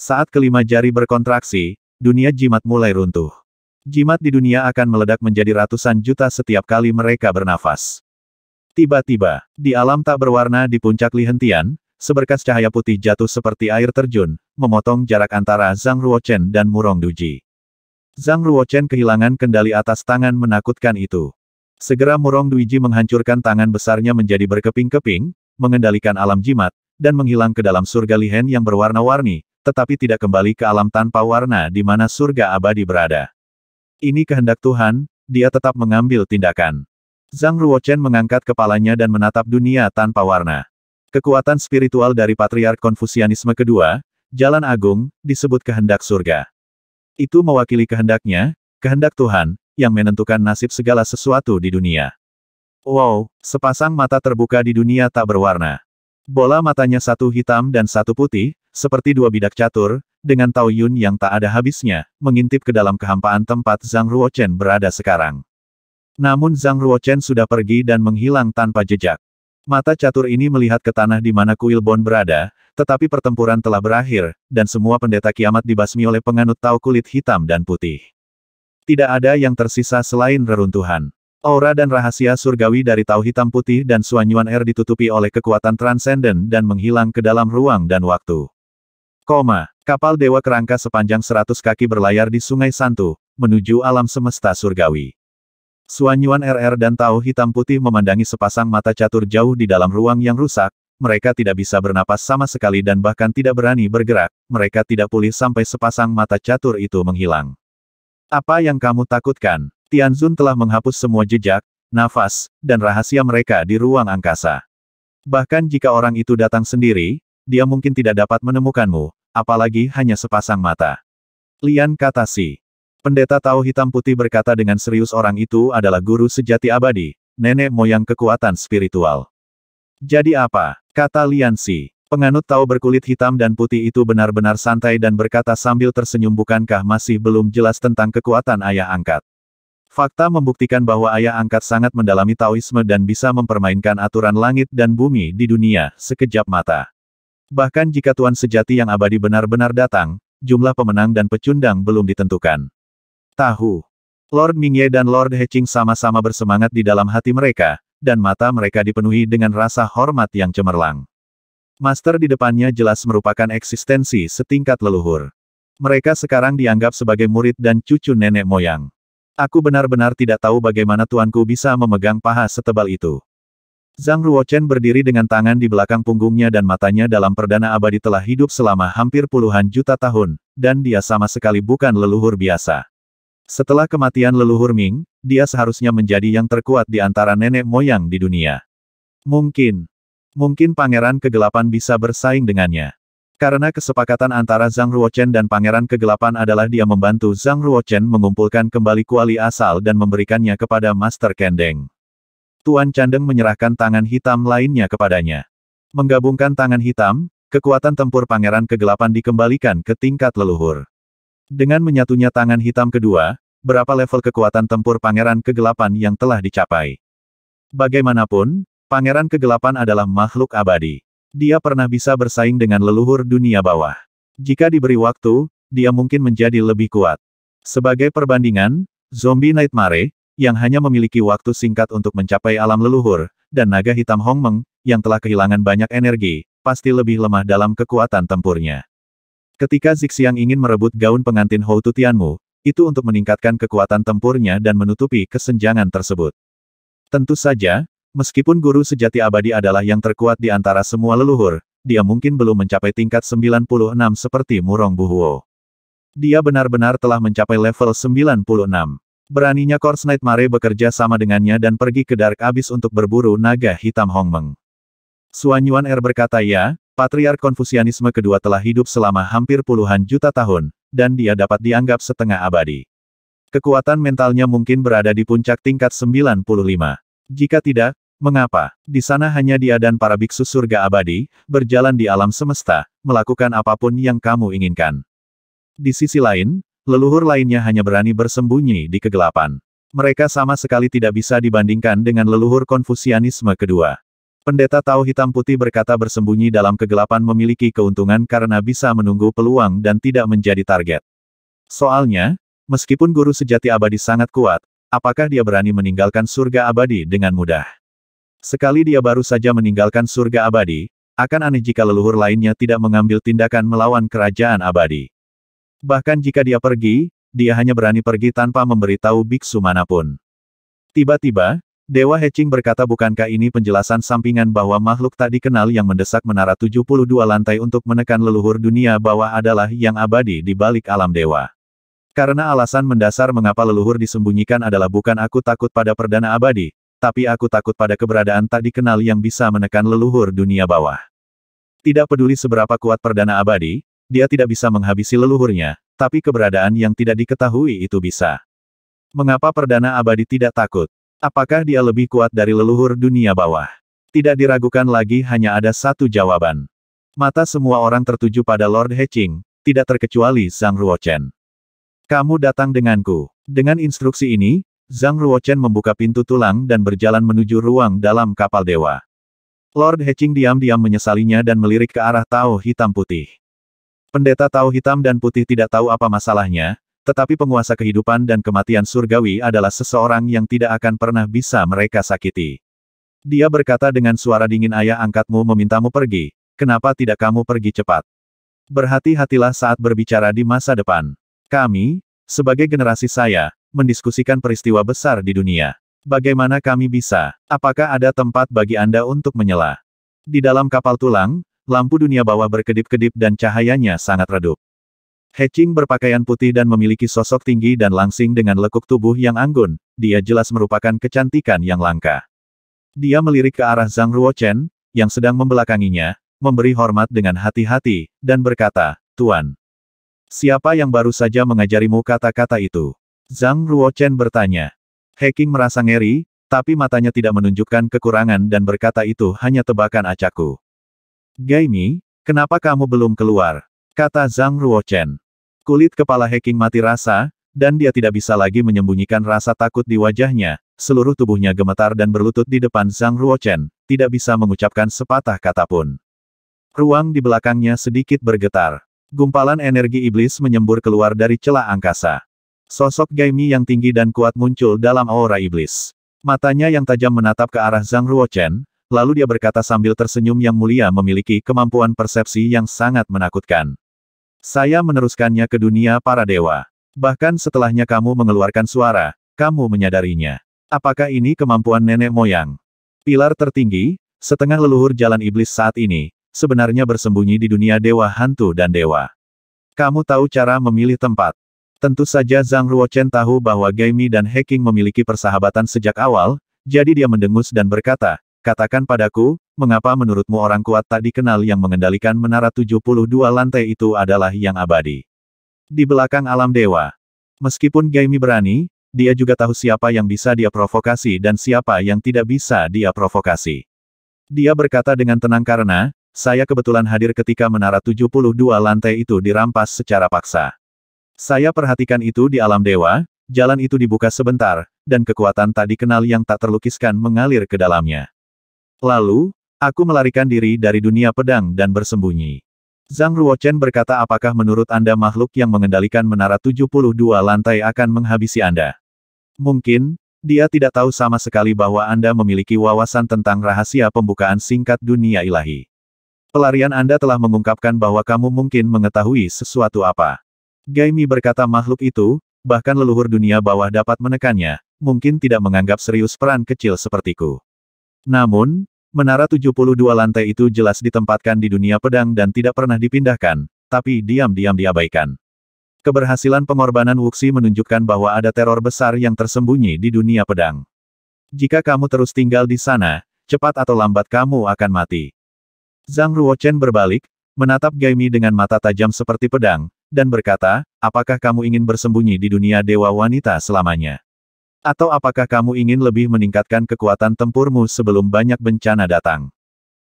Speaker 1: Saat kelima jari berkontraksi, dunia jimat mulai runtuh. Jimat di dunia akan meledak menjadi ratusan juta setiap kali mereka bernafas. Tiba-tiba, di alam tak berwarna di puncak Lihentian, seberkas cahaya putih jatuh seperti air terjun, memotong jarak antara Zhang Ruochen dan Murong Duji. Zhang Ruochen kehilangan kendali atas tangan menakutkan itu. Segera Murong Duji menghancurkan tangan besarnya menjadi berkeping-keping, mengendalikan alam jimat, dan menghilang ke dalam surga Lihen yang berwarna-warni, tetapi tidak kembali ke alam tanpa warna di mana surga abadi berada. Ini kehendak Tuhan, dia tetap mengambil tindakan. Zhang Ruochen mengangkat kepalanya dan menatap dunia tanpa warna. Kekuatan spiritual dari Patriark Konfusianisme kedua, Jalan Agung, disebut kehendak surga. Itu mewakili kehendaknya, kehendak Tuhan, yang menentukan nasib segala sesuatu di dunia. Wow, sepasang mata terbuka di dunia tak berwarna. Bola matanya satu hitam dan satu putih, seperti dua bidak catur, dengan Tao Yun yang tak ada habisnya, mengintip ke dalam kehampaan tempat Zhang Ruochen berada sekarang. Namun Zhang Ruochen sudah pergi dan menghilang tanpa jejak. Mata catur ini melihat ke tanah di mana kuil Bon berada, tetapi pertempuran telah berakhir, dan semua pendeta kiamat dibasmi oleh penganut Tao kulit hitam dan putih. Tidak ada yang tersisa selain reruntuhan. Aura dan rahasia surgawi dari Tao Hitam Putih dan Suanyuan Er ditutupi oleh kekuatan transenden dan menghilang ke dalam ruang dan waktu. Koma, kapal Dewa Kerangka sepanjang seratus kaki berlayar di Sungai Santu, menuju alam semesta surgawi. Suanyuan RR dan Tau Hitam Putih memandangi sepasang mata catur jauh di dalam ruang yang rusak, mereka tidak bisa bernapas sama sekali dan bahkan tidak berani bergerak, mereka tidak pulih sampai sepasang mata catur itu menghilang. Apa yang kamu takutkan? Tianzun telah menghapus semua jejak, nafas, dan rahasia mereka di ruang angkasa. Bahkan jika orang itu datang sendiri, dia mungkin tidak dapat menemukanmu, apalagi hanya sepasang mata. Lian kata si. Pendeta Tao Hitam Putih berkata dengan serius orang itu adalah guru sejati abadi, nenek moyang kekuatan spiritual. Jadi apa? Kata Lian Si. Penganut Tao berkulit hitam dan putih itu benar-benar santai dan berkata sambil tersenyum bukankah masih belum jelas tentang kekuatan ayah angkat. Fakta membuktikan bahwa ayah angkat sangat mendalami Taoisme dan bisa mempermainkan aturan langit dan bumi di dunia sekejap mata. Bahkan jika Tuan Sejati yang abadi benar-benar datang, jumlah pemenang dan pecundang belum ditentukan. Tahu. Lord Mingye dan Lord Heching sama-sama bersemangat di dalam hati mereka, dan mata mereka dipenuhi dengan rasa hormat yang cemerlang. Master di depannya jelas merupakan eksistensi setingkat leluhur. Mereka sekarang dianggap sebagai murid dan cucu nenek moyang. Aku benar-benar tidak tahu bagaimana tuanku bisa memegang paha setebal itu. Zhang Ruochen berdiri dengan tangan di belakang punggungnya dan matanya dalam perdana abadi telah hidup selama hampir puluhan juta tahun, dan dia sama sekali bukan leluhur biasa. Setelah kematian leluhur Ming, dia seharusnya menjadi yang terkuat di antara nenek moyang di dunia. Mungkin. Mungkin Pangeran Kegelapan bisa bersaing dengannya. Karena kesepakatan antara Zhang Ruochen dan Pangeran Kegelapan adalah dia membantu Zhang Ruochen mengumpulkan kembali kuali asal dan memberikannya kepada Master Kendeng. Tuan Candeng menyerahkan tangan hitam lainnya kepadanya. Menggabungkan tangan hitam, kekuatan tempur Pangeran Kegelapan dikembalikan ke tingkat leluhur. Dengan menyatunya tangan hitam kedua, berapa level kekuatan tempur Pangeran Kegelapan yang telah dicapai. Bagaimanapun, Pangeran Kegelapan adalah makhluk abadi. Dia pernah bisa bersaing dengan leluhur dunia bawah. Jika diberi waktu, dia mungkin menjadi lebih kuat. Sebagai perbandingan, zombie Nightmare, yang hanya memiliki waktu singkat untuk mencapai alam leluhur, dan naga hitam Hong Meng yang telah kehilangan banyak energi, pasti lebih lemah dalam kekuatan tempurnya. Ketika Zixiang ingin merebut gaun pengantin Hou Tutianmu, itu untuk meningkatkan kekuatan tempurnya dan menutupi kesenjangan tersebut. Tentu saja, meskipun guru sejati abadi adalah yang terkuat di antara semua leluhur, dia mungkin belum mencapai tingkat 96 seperti Murong Buhuo. Dia benar-benar telah mencapai level 96. Beraninya Kors Nightmare bekerja sama dengannya dan pergi ke Dark Abyss untuk berburu naga hitam Hongmeng. Suan Yuan Er berkata ya, Patriark Konfusianisme kedua telah hidup selama hampir puluhan juta tahun, dan dia dapat dianggap setengah abadi. Kekuatan mentalnya mungkin berada di puncak tingkat 95. Jika tidak, mengapa? Di sana hanya dia dan para biksu surga abadi, berjalan di alam semesta, melakukan apapun yang kamu inginkan. Di sisi lain, leluhur lainnya hanya berani bersembunyi di kegelapan. Mereka sama sekali tidak bisa dibandingkan dengan leluhur konfusianisme kedua. Pendeta Tao Hitam Putih berkata bersembunyi dalam kegelapan memiliki keuntungan karena bisa menunggu peluang dan tidak menjadi target. Soalnya, meskipun guru sejati abadi sangat kuat, apakah dia berani meninggalkan surga abadi dengan mudah? Sekali dia baru saja meninggalkan surga abadi, akan aneh jika leluhur lainnya tidak mengambil tindakan melawan kerajaan abadi. Bahkan jika dia pergi, dia hanya berani pergi tanpa memberitahu biksu manapun. Tiba-tiba, Dewa Hecing berkata bukankah ini penjelasan sampingan bahwa makhluk tak dikenal yang mendesak menara 72 lantai untuk menekan leluhur dunia bawah adalah yang abadi di balik alam dewa. Karena alasan mendasar mengapa leluhur disembunyikan adalah bukan aku takut pada perdana abadi, tapi aku takut pada keberadaan tak dikenal yang bisa menekan leluhur dunia bawah. Tidak peduli seberapa kuat perdana abadi, dia tidak bisa menghabisi leluhurnya, tapi keberadaan yang tidak diketahui itu bisa. Mengapa Perdana Abadi tidak takut? Apakah dia lebih kuat dari leluhur dunia bawah? Tidak diragukan lagi hanya ada satu jawaban. Mata semua orang tertuju pada Lord Heching, tidak terkecuali Zhang Ruochen. Kamu datang denganku. Dengan instruksi ini, Zhang Ruochen membuka pintu tulang dan berjalan menuju ruang dalam kapal dewa. Lord Heching diam-diam menyesalinya dan melirik ke arah Tao hitam putih. Pendeta tahu hitam dan putih tidak tahu apa masalahnya, tetapi penguasa kehidupan dan kematian surgawi adalah seseorang yang tidak akan pernah bisa mereka sakiti. Dia berkata dengan suara dingin ayah angkatmu memintamu pergi, kenapa tidak kamu pergi cepat? Berhati-hatilah saat berbicara di masa depan. Kami, sebagai generasi saya, mendiskusikan peristiwa besar di dunia. Bagaimana kami bisa? Apakah ada tempat bagi Anda untuk menyela? Di dalam kapal tulang, lampu dunia bawah berkedip-kedip dan cahayanya sangat redup. Qing berpakaian putih dan memiliki sosok tinggi dan langsing dengan lekuk tubuh yang anggun, dia jelas merupakan kecantikan yang langka. Dia melirik ke arah Zhang Ruochen, yang sedang membelakanginya, memberi hormat dengan hati-hati, dan berkata, Tuan. Siapa yang baru saja mengajarimu kata-kata itu? Zhang Ruochen bertanya. Qing merasa ngeri, tapi matanya tidak menunjukkan kekurangan dan berkata itu hanya tebakan acaku. Gaimi, kenapa kamu belum keluar? Kata Zhang Ruochen. Kulit kepala Heking mati rasa, dan dia tidak bisa lagi menyembunyikan rasa takut di wajahnya, seluruh tubuhnya gemetar dan berlutut di depan Zhang Ruochen, tidak bisa mengucapkan sepatah kata pun. Ruang di belakangnya sedikit bergetar. Gumpalan energi iblis menyembur keluar dari celah angkasa. Sosok Gaimi yang tinggi dan kuat muncul dalam aura iblis. Matanya yang tajam menatap ke arah Zhang Ruochen, Lalu dia berkata sambil tersenyum yang mulia memiliki kemampuan persepsi yang sangat menakutkan. Saya meneruskannya ke dunia para dewa. Bahkan setelahnya kamu mengeluarkan suara, kamu menyadarinya. Apakah ini kemampuan nenek moyang? Pilar tertinggi, setengah leluhur jalan iblis saat ini, sebenarnya bersembunyi di dunia dewa hantu dan dewa. Kamu tahu cara memilih tempat. Tentu saja Zhang Ruochen tahu bahwa Gaimi dan Heking memiliki persahabatan sejak awal, jadi dia mendengus dan berkata, Katakan padaku, mengapa menurutmu orang kuat tak dikenal yang mengendalikan menara 72 lantai itu adalah yang abadi? Di belakang alam dewa. Meskipun Gaimi berani, dia juga tahu siapa yang bisa dia provokasi dan siapa yang tidak bisa dia provokasi. Dia berkata dengan tenang karena, saya kebetulan hadir ketika menara 72 lantai itu dirampas secara paksa. Saya perhatikan itu di alam dewa, jalan itu dibuka sebentar, dan kekuatan tak dikenal yang tak terlukiskan mengalir ke dalamnya. Lalu, aku melarikan diri dari dunia pedang dan bersembunyi. Zhang Ruochen berkata apakah menurut Anda makhluk yang mengendalikan menara 72 lantai akan menghabisi Anda? Mungkin, dia tidak tahu sama sekali bahwa Anda memiliki wawasan tentang rahasia pembukaan singkat dunia ilahi. Pelarian Anda telah mengungkapkan bahwa kamu mungkin mengetahui sesuatu apa. Gaimi berkata makhluk itu, bahkan leluhur dunia bawah dapat menekannya, mungkin tidak menganggap serius peran kecil sepertiku. Namun, Menara 72 lantai itu jelas ditempatkan di dunia pedang dan tidak pernah dipindahkan, tapi diam-diam diabaikan. Keberhasilan pengorbanan Wuxi menunjukkan bahwa ada teror besar yang tersembunyi di dunia pedang. Jika kamu terus tinggal di sana, cepat atau lambat kamu akan mati. Zhang Ruochen berbalik, menatap Gaimi dengan mata tajam seperti pedang, dan berkata, apakah kamu ingin bersembunyi di dunia dewa wanita selamanya? Atau apakah kamu ingin lebih meningkatkan kekuatan tempurmu sebelum banyak bencana datang?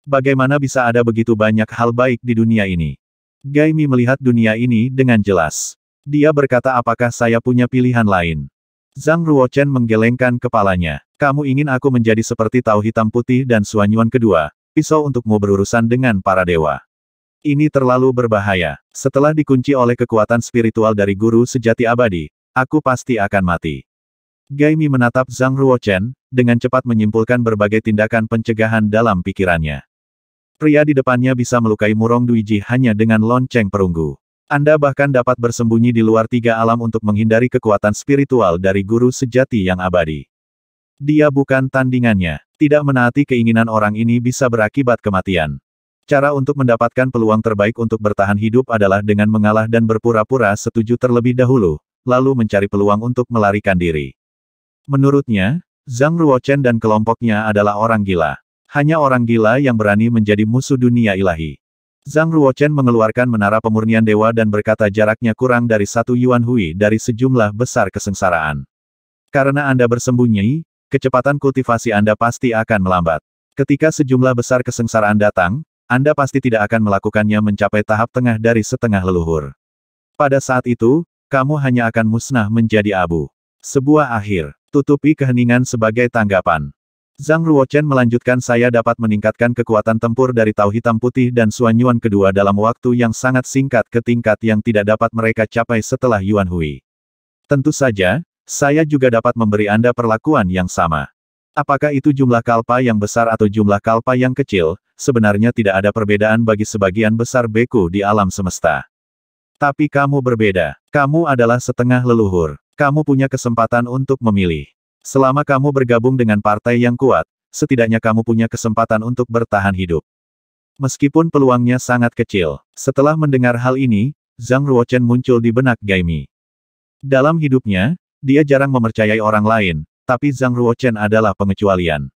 Speaker 1: Bagaimana bisa ada begitu banyak hal baik di dunia ini? Gaimi melihat dunia ini dengan jelas. Dia berkata apakah saya punya pilihan lain? Zhang Ruochen menggelengkan kepalanya. Kamu ingin aku menjadi seperti tahu hitam putih dan suanyuan kedua, pisau untukmu berurusan dengan para dewa. Ini terlalu berbahaya. Setelah dikunci oleh kekuatan spiritual dari guru sejati abadi, aku pasti akan mati. Gaimi menatap Zhang Ruochen, dengan cepat menyimpulkan berbagai tindakan pencegahan dalam pikirannya. Pria di depannya bisa melukai Murong Duiji hanya dengan lonceng perunggu. Anda bahkan dapat bersembunyi di luar tiga alam untuk menghindari kekuatan spiritual dari guru sejati yang abadi. Dia bukan tandingannya. Tidak menaati keinginan orang ini bisa berakibat kematian. Cara untuk mendapatkan peluang terbaik untuk bertahan hidup adalah dengan mengalah dan berpura-pura setuju terlebih dahulu, lalu mencari peluang untuk melarikan diri. Menurutnya, Zhang Ruochen dan kelompoknya adalah orang gila. Hanya orang gila yang berani menjadi musuh dunia ilahi. Zhang Ruochen mengeluarkan menara pemurnian dewa dan berkata jaraknya kurang dari satu Yuan Hui dari sejumlah besar kesengsaraan. Karena Anda bersembunyi, kecepatan kultivasi Anda pasti akan melambat. Ketika sejumlah besar kesengsaraan datang, Anda pasti tidak akan melakukannya mencapai tahap tengah dari setengah leluhur. Pada saat itu, kamu hanya akan musnah menjadi abu. Sebuah akhir. Tutupi keheningan sebagai tanggapan. Zhang Ruochen melanjutkan saya dapat meningkatkan kekuatan tempur dari Tau Hitam Putih dan Suanyuan Yuan kedua dalam waktu yang sangat singkat ke tingkat yang tidak dapat mereka capai setelah Yuan Hui. Tentu saja, saya juga dapat memberi Anda perlakuan yang sama. Apakah itu jumlah kalpa yang besar atau jumlah kalpa yang kecil, sebenarnya tidak ada perbedaan bagi sebagian besar beku di alam semesta. Tapi kamu berbeda. Kamu adalah setengah leluhur. Kamu punya kesempatan untuk memilih. Selama kamu bergabung dengan partai yang kuat, setidaknya kamu punya kesempatan untuk bertahan hidup. Meskipun peluangnya sangat kecil, setelah mendengar hal ini, Zhang Ruochen muncul di benak Gaimi. Dalam hidupnya, dia jarang memercayai orang lain, tapi Zhang Ruochen adalah pengecualian.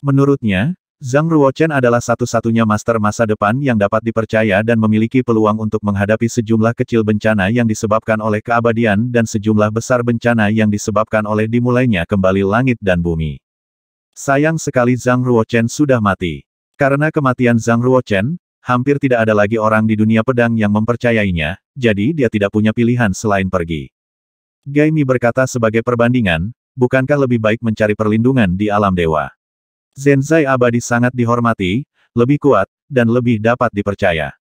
Speaker 1: Menurutnya, Zhang Ruochen adalah satu-satunya master masa depan yang dapat dipercaya dan memiliki peluang untuk menghadapi sejumlah kecil bencana yang disebabkan oleh keabadian dan sejumlah besar bencana yang disebabkan oleh dimulainya kembali langit dan bumi. Sayang sekali Zhang Ruochen sudah mati. Karena kematian Zhang Ruochen, hampir tidak ada lagi orang di dunia pedang yang mempercayainya, jadi dia tidak punya pilihan selain pergi. Gaimi berkata sebagai perbandingan, bukankah lebih baik mencari perlindungan di alam dewa? Zenzai abadi sangat dihormati, lebih kuat, dan lebih dapat dipercaya.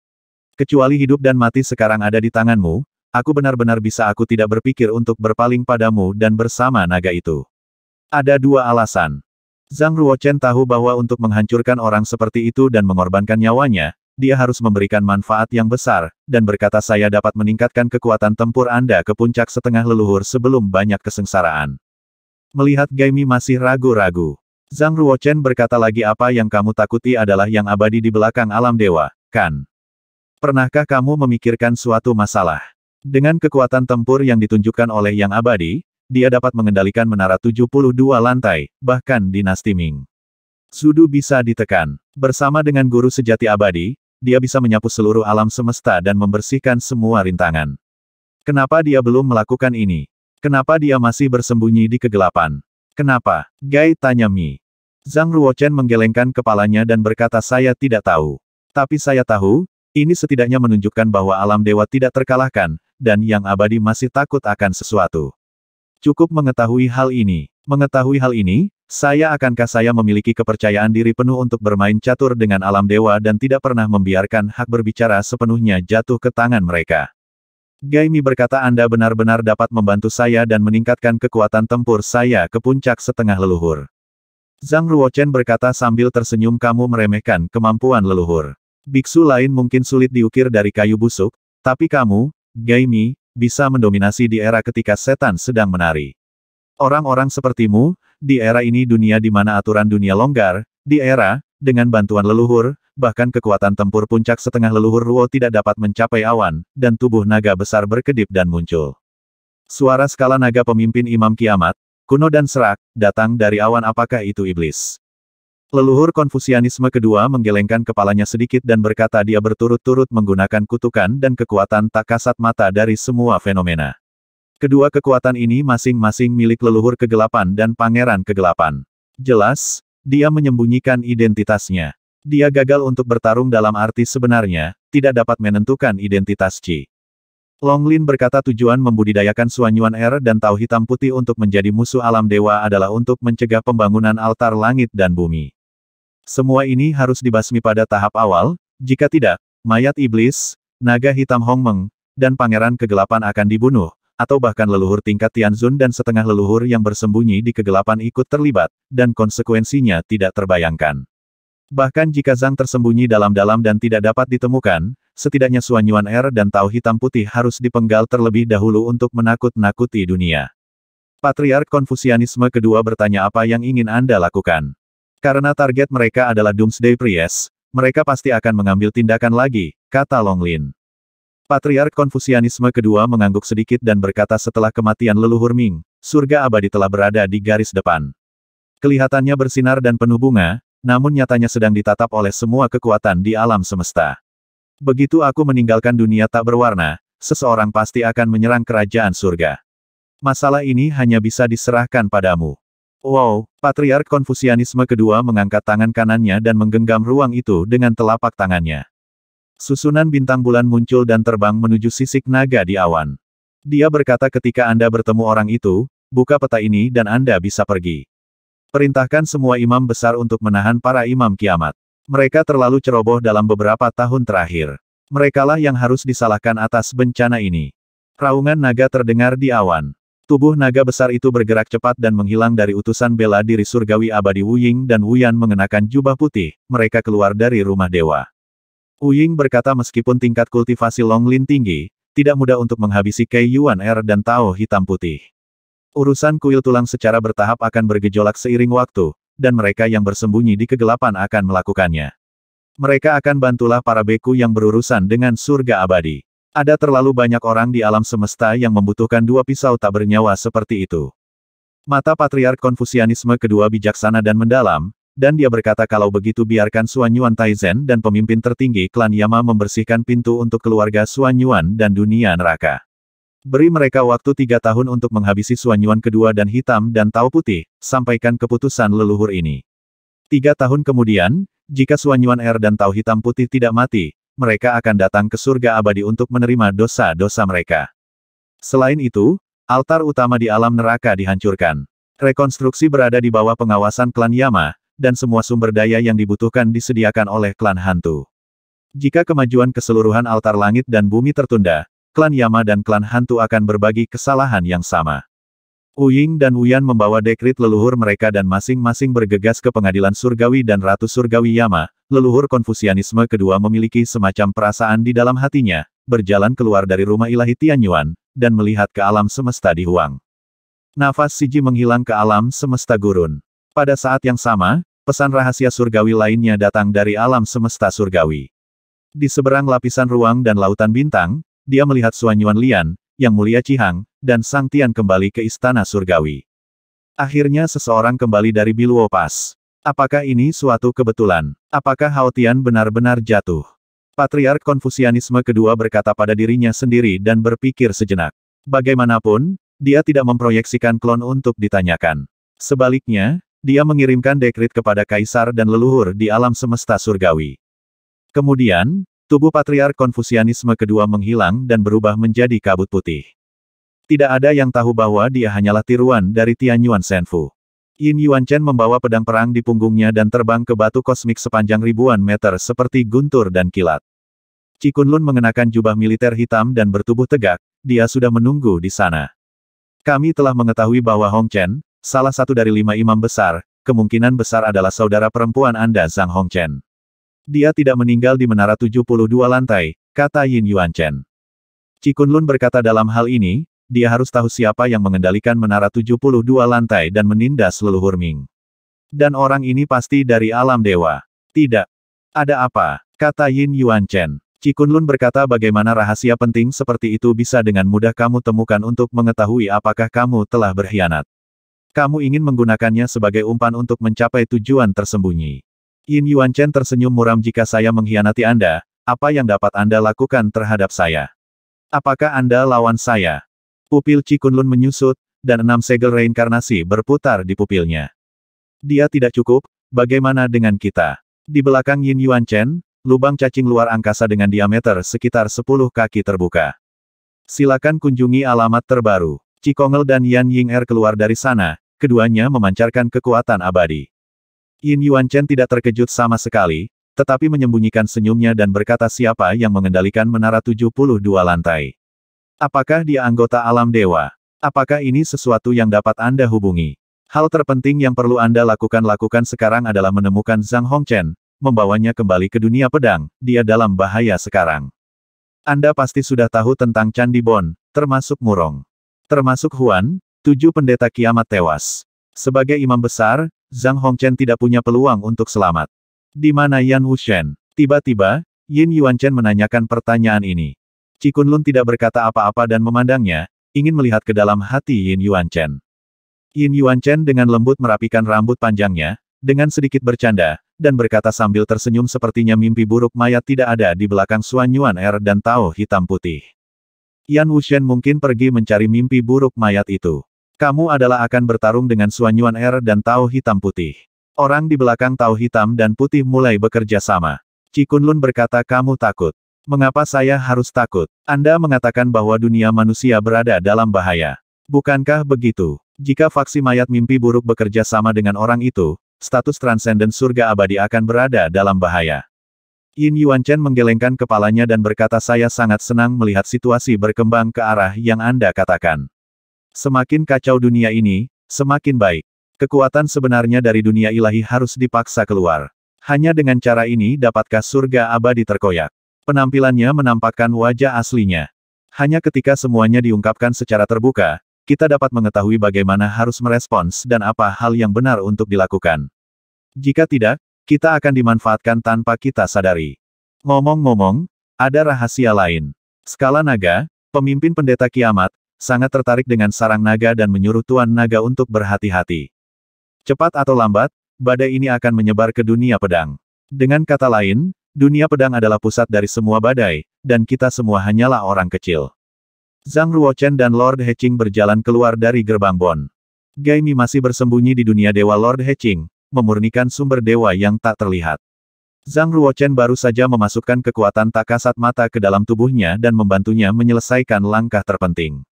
Speaker 1: Kecuali hidup dan mati sekarang ada di tanganmu, aku benar-benar bisa aku tidak berpikir untuk berpaling padamu dan bersama naga itu. Ada dua alasan. Zhang Ruochen tahu bahwa untuk menghancurkan orang seperti itu dan mengorbankan nyawanya, dia harus memberikan manfaat yang besar, dan berkata saya dapat meningkatkan kekuatan tempur Anda ke puncak setengah leluhur sebelum banyak kesengsaraan. Melihat Gaimi masih ragu-ragu. Zhang Ruochen berkata lagi apa yang kamu takuti adalah yang abadi di belakang alam dewa, kan? Pernahkah kamu memikirkan suatu masalah? Dengan kekuatan tempur yang ditunjukkan oleh yang abadi, dia dapat mengendalikan menara 72 lantai, bahkan dinasti Ming. Sudu bisa ditekan. Bersama dengan guru sejati abadi, dia bisa menyapu seluruh alam semesta dan membersihkan semua rintangan. Kenapa dia belum melakukan ini? Kenapa dia masih bersembunyi di kegelapan? Kenapa? Gai tanya Mi. Zhang Ruochen menggelengkan kepalanya dan berkata saya tidak tahu. Tapi saya tahu, ini setidaknya menunjukkan bahwa alam dewa tidak terkalahkan, dan yang abadi masih takut akan sesuatu. Cukup mengetahui hal ini. Mengetahui hal ini, saya akankah saya memiliki kepercayaan diri penuh untuk bermain catur dengan alam dewa dan tidak pernah membiarkan hak berbicara sepenuhnya jatuh ke tangan mereka. Gaimi berkata Anda benar-benar dapat membantu saya dan meningkatkan kekuatan tempur saya ke puncak setengah leluhur. Zhang Ruochen berkata sambil tersenyum kamu meremehkan kemampuan leluhur. Biksu lain mungkin sulit diukir dari kayu busuk, tapi kamu, Gaimi, bisa mendominasi di era ketika setan sedang menari. Orang-orang sepertimu, di era ini dunia di mana aturan dunia longgar, di era, dengan bantuan leluhur, bahkan kekuatan tempur puncak setengah leluhur Ruo tidak dapat mencapai awan, dan tubuh naga besar berkedip dan muncul. Suara skala naga pemimpin Imam Kiamat, kuno dan serak, datang dari awan apakah itu iblis. Leluhur Konfusianisme kedua menggelengkan kepalanya sedikit dan berkata dia berturut-turut menggunakan kutukan dan kekuatan tak kasat mata dari semua fenomena. Kedua kekuatan ini masing-masing milik leluhur kegelapan dan pangeran kegelapan. Jelas, dia menyembunyikan identitasnya. Dia gagal untuk bertarung dalam arti sebenarnya, tidak dapat menentukan identitas Qi. Long Lin berkata tujuan membudidayakan Suanyuan Er dan Tau Hitam Putih untuk menjadi musuh alam dewa adalah untuk mencegah pembangunan altar langit dan bumi. Semua ini harus dibasmi pada tahap awal, jika tidak, mayat iblis, naga hitam Hong Meng, dan pangeran kegelapan akan dibunuh, atau bahkan leluhur tingkat Tianzun dan setengah leluhur yang bersembunyi di kegelapan ikut terlibat, dan konsekuensinya tidak terbayangkan. Bahkan jika Zhang tersembunyi dalam-dalam dan tidak dapat ditemukan, setidaknya Suan Yuan Er dan Tau Hitam Putih harus dipenggal terlebih dahulu untuk menakut-nakuti dunia. Patriark Konfusianisme kedua bertanya apa yang ingin Anda lakukan. Karena target mereka adalah Doomsday Priest, mereka pasti akan mengambil tindakan lagi, kata Long Lin. Patriark Konfusianisme kedua mengangguk sedikit dan berkata setelah kematian leluhur Ming, surga abadi telah berada di garis depan. Kelihatannya bersinar dan penuh bunga, namun nyatanya sedang ditatap oleh semua kekuatan di alam semesta. Begitu aku meninggalkan dunia tak berwarna, seseorang pasti akan menyerang kerajaan surga. Masalah ini hanya bisa diserahkan padamu. Wow, Patriark Konfusianisme kedua mengangkat tangan kanannya dan menggenggam ruang itu dengan telapak tangannya. Susunan bintang bulan muncul dan terbang menuju sisik naga di awan. Dia berkata ketika Anda bertemu orang itu, buka peta ini dan Anda bisa pergi. Perintahkan semua imam besar untuk menahan para imam kiamat. Mereka terlalu ceroboh dalam beberapa tahun terakhir. Merekalah yang harus disalahkan atas bencana ini. Raungan naga terdengar di awan. Tubuh naga besar itu bergerak cepat dan menghilang dari utusan bela diri surgawi abadi Wuying dan Wuyan mengenakan jubah putih, mereka keluar dari rumah dewa. Wuying berkata meskipun tingkat kultivasi Long Lin tinggi, tidak mudah untuk menghabisi Kei Yuan Er dan Tao Hitam Putih. Urusan kuil tulang secara bertahap akan bergejolak seiring waktu, dan mereka yang bersembunyi di kegelapan akan melakukannya. Mereka akan bantulah para beku yang berurusan dengan surga abadi. Ada terlalu banyak orang di alam semesta yang membutuhkan dua pisau tak bernyawa seperti itu. Mata Patriark Konfusianisme kedua bijaksana dan mendalam, dan dia berkata kalau begitu biarkan Suan Yuan Taizen dan pemimpin tertinggi klan Yama membersihkan pintu untuk keluarga Suan Yuan dan dunia neraka. Beri mereka waktu tiga tahun untuk menghabisi Suanyuan kedua dan hitam dan tau putih, sampaikan keputusan leluhur ini. Tiga tahun kemudian, jika Suanyuan air er dan tau hitam putih tidak mati, mereka akan datang ke surga abadi untuk menerima dosa-dosa mereka. Selain itu, altar utama di alam neraka dihancurkan. Rekonstruksi berada di bawah pengawasan klan Yama, dan semua sumber daya yang dibutuhkan disediakan oleh klan hantu. Jika kemajuan keseluruhan altar langit dan bumi tertunda, klan Yama dan klan Hantu akan berbagi kesalahan yang sama. Uying dan Wuyan membawa dekrit leluhur mereka dan masing-masing bergegas ke pengadilan surgawi dan Ratu Surgawi Yama, leluhur konfusianisme kedua memiliki semacam perasaan di dalam hatinya, berjalan keluar dari rumah ilahi Tianyuan, dan melihat ke alam semesta di Huang. Nafas Siji menghilang ke alam semesta gurun. Pada saat yang sama, pesan rahasia surgawi lainnya datang dari alam semesta surgawi. Di seberang lapisan ruang dan lautan bintang, dia melihat Suanyuan Lian, Yang Mulia Cihang, dan Sang Tian kembali ke Istana Surgawi. Akhirnya seseorang kembali dari Biluo Pas. Apakah ini suatu kebetulan? Apakah Hao Tian benar-benar jatuh? Patriark Konfusianisme kedua berkata pada dirinya sendiri dan berpikir sejenak. Bagaimanapun, dia tidak memproyeksikan klon untuk ditanyakan. Sebaliknya, dia mengirimkan dekrit kepada kaisar dan leluhur di alam semesta surgawi. Kemudian, Tubuh patriark Konfusianisme kedua menghilang dan berubah menjadi kabut putih. Tidak ada yang tahu bahwa dia hanyalah tiruan dari Tian Yuan Senfu. Yin Yuan Chen membawa pedang perang di punggungnya dan terbang ke batu kosmik sepanjang ribuan meter seperti guntur dan kilat. Cikun Lun mengenakan jubah militer hitam dan bertubuh tegak, dia sudah menunggu di sana. Kami telah mengetahui bahwa Hong Chen, salah satu dari lima imam besar, kemungkinan besar adalah saudara perempuan Anda Zhang Hong Chen. Dia tidak meninggal di menara 72 lantai, kata Yin Yuan Chen. Cikunlun berkata dalam hal ini, dia harus tahu siapa yang mengendalikan menara 72 lantai dan menindas leluhur Ming. Dan orang ini pasti dari alam dewa. Tidak. Ada apa? Kata Yin Yuan Chen. Cikunlun berkata bagaimana rahasia penting seperti itu bisa dengan mudah kamu temukan untuk mengetahui apakah kamu telah berkhianat. Kamu ingin menggunakannya sebagai umpan untuk mencapai tujuan tersembunyi. Yin Yuan Chen tersenyum muram jika saya mengkhianati Anda, apa yang dapat Anda lakukan terhadap saya? Apakah Anda lawan saya? Pupil Cikunlun menyusut, dan enam segel reinkarnasi berputar di pupilnya. Dia tidak cukup, bagaimana dengan kita? Di belakang Yin Yuan Chen, lubang cacing luar angkasa dengan diameter sekitar 10 kaki terbuka. Silakan kunjungi alamat terbaru. Cikongel dan Yan Ying Er keluar dari sana, keduanya memancarkan kekuatan abadi. Yin Yuan Chen tidak terkejut sama sekali, tetapi menyembunyikan senyumnya dan berkata siapa yang mengendalikan menara 72 lantai. Apakah dia anggota alam dewa? Apakah ini sesuatu yang dapat Anda hubungi? Hal terpenting yang perlu Anda lakukan-lakukan sekarang adalah menemukan Zhang Hongchen, membawanya kembali ke dunia pedang, dia dalam bahaya sekarang. Anda pasti sudah tahu tentang Candi Bon, termasuk Murong. Termasuk Huan, tujuh pendeta kiamat tewas. Sebagai imam besar, Zhang Hongchen tidak punya peluang untuk selamat. Di mana Yan Wuxian? Tiba-tiba, Yin Yuanchen menanyakan pertanyaan ini. Cikunlun tidak berkata apa-apa dan memandangnya, ingin melihat ke dalam hati Yin Yuanchen. Yin Yuanchen dengan lembut merapikan rambut panjangnya, dengan sedikit bercanda, dan berkata sambil tersenyum sepertinya mimpi buruk mayat tidak ada di belakang Suan Yuan Er dan Tao hitam putih. Yan Wuxian mungkin pergi mencari mimpi buruk mayat itu. Kamu adalah akan bertarung dengan Suan Yuan Er dan Tao Hitam Putih. Orang di belakang Tao Hitam dan Putih mulai bekerja sama. Cikunlun berkata kamu takut. Mengapa saya harus takut? Anda mengatakan bahwa dunia manusia berada dalam bahaya. Bukankah begitu? Jika faksi mayat mimpi buruk bekerja sama dengan orang itu, status transenden surga abadi akan berada dalam bahaya. Yin Yuan Chen menggelengkan kepalanya dan berkata saya sangat senang melihat situasi berkembang ke arah yang Anda katakan. Semakin kacau dunia ini, semakin baik. Kekuatan sebenarnya dari dunia ilahi harus dipaksa keluar. Hanya dengan cara ini dapatkah surga abadi terkoyak. Penampilannya menampakkan wajah aslinya. Hanya ketika semuanya diungkapkan secara terbuka, kita dapat mengetahui bagaimana harus merespons dan apa hal yang benar untuk dilakukan. Jika tidak, kita akan dimanfaatkan tanpa kita sadari. Ngomong-ngomong, ada rahasia lain. Skala naga, pemimpin pendeta kiamat, sangat tertarik dengan sarang naga dan menyuruh Tuan Naga untuk berhati-hati. Cepat atau lambat, badai ini akan menyebar ke dunia pedang. Dengan kata lain, dunia pedang adalah pusat dari semua badai, dan kita semua hanyalah orang kecil. Zhang Ruochen dan Lord Heching berjalan keluar dari gerbang Bon. Gaimi masih bersembunyi di dunia dewa Lord Heching, memurnikan sumber dewa yang tak terlihat. Zhang Ruochen baru saja memasukkan kekuatan tak kasat mata ke dalam tubuhnya dan membantunya menyelesaikan langkah terpenting.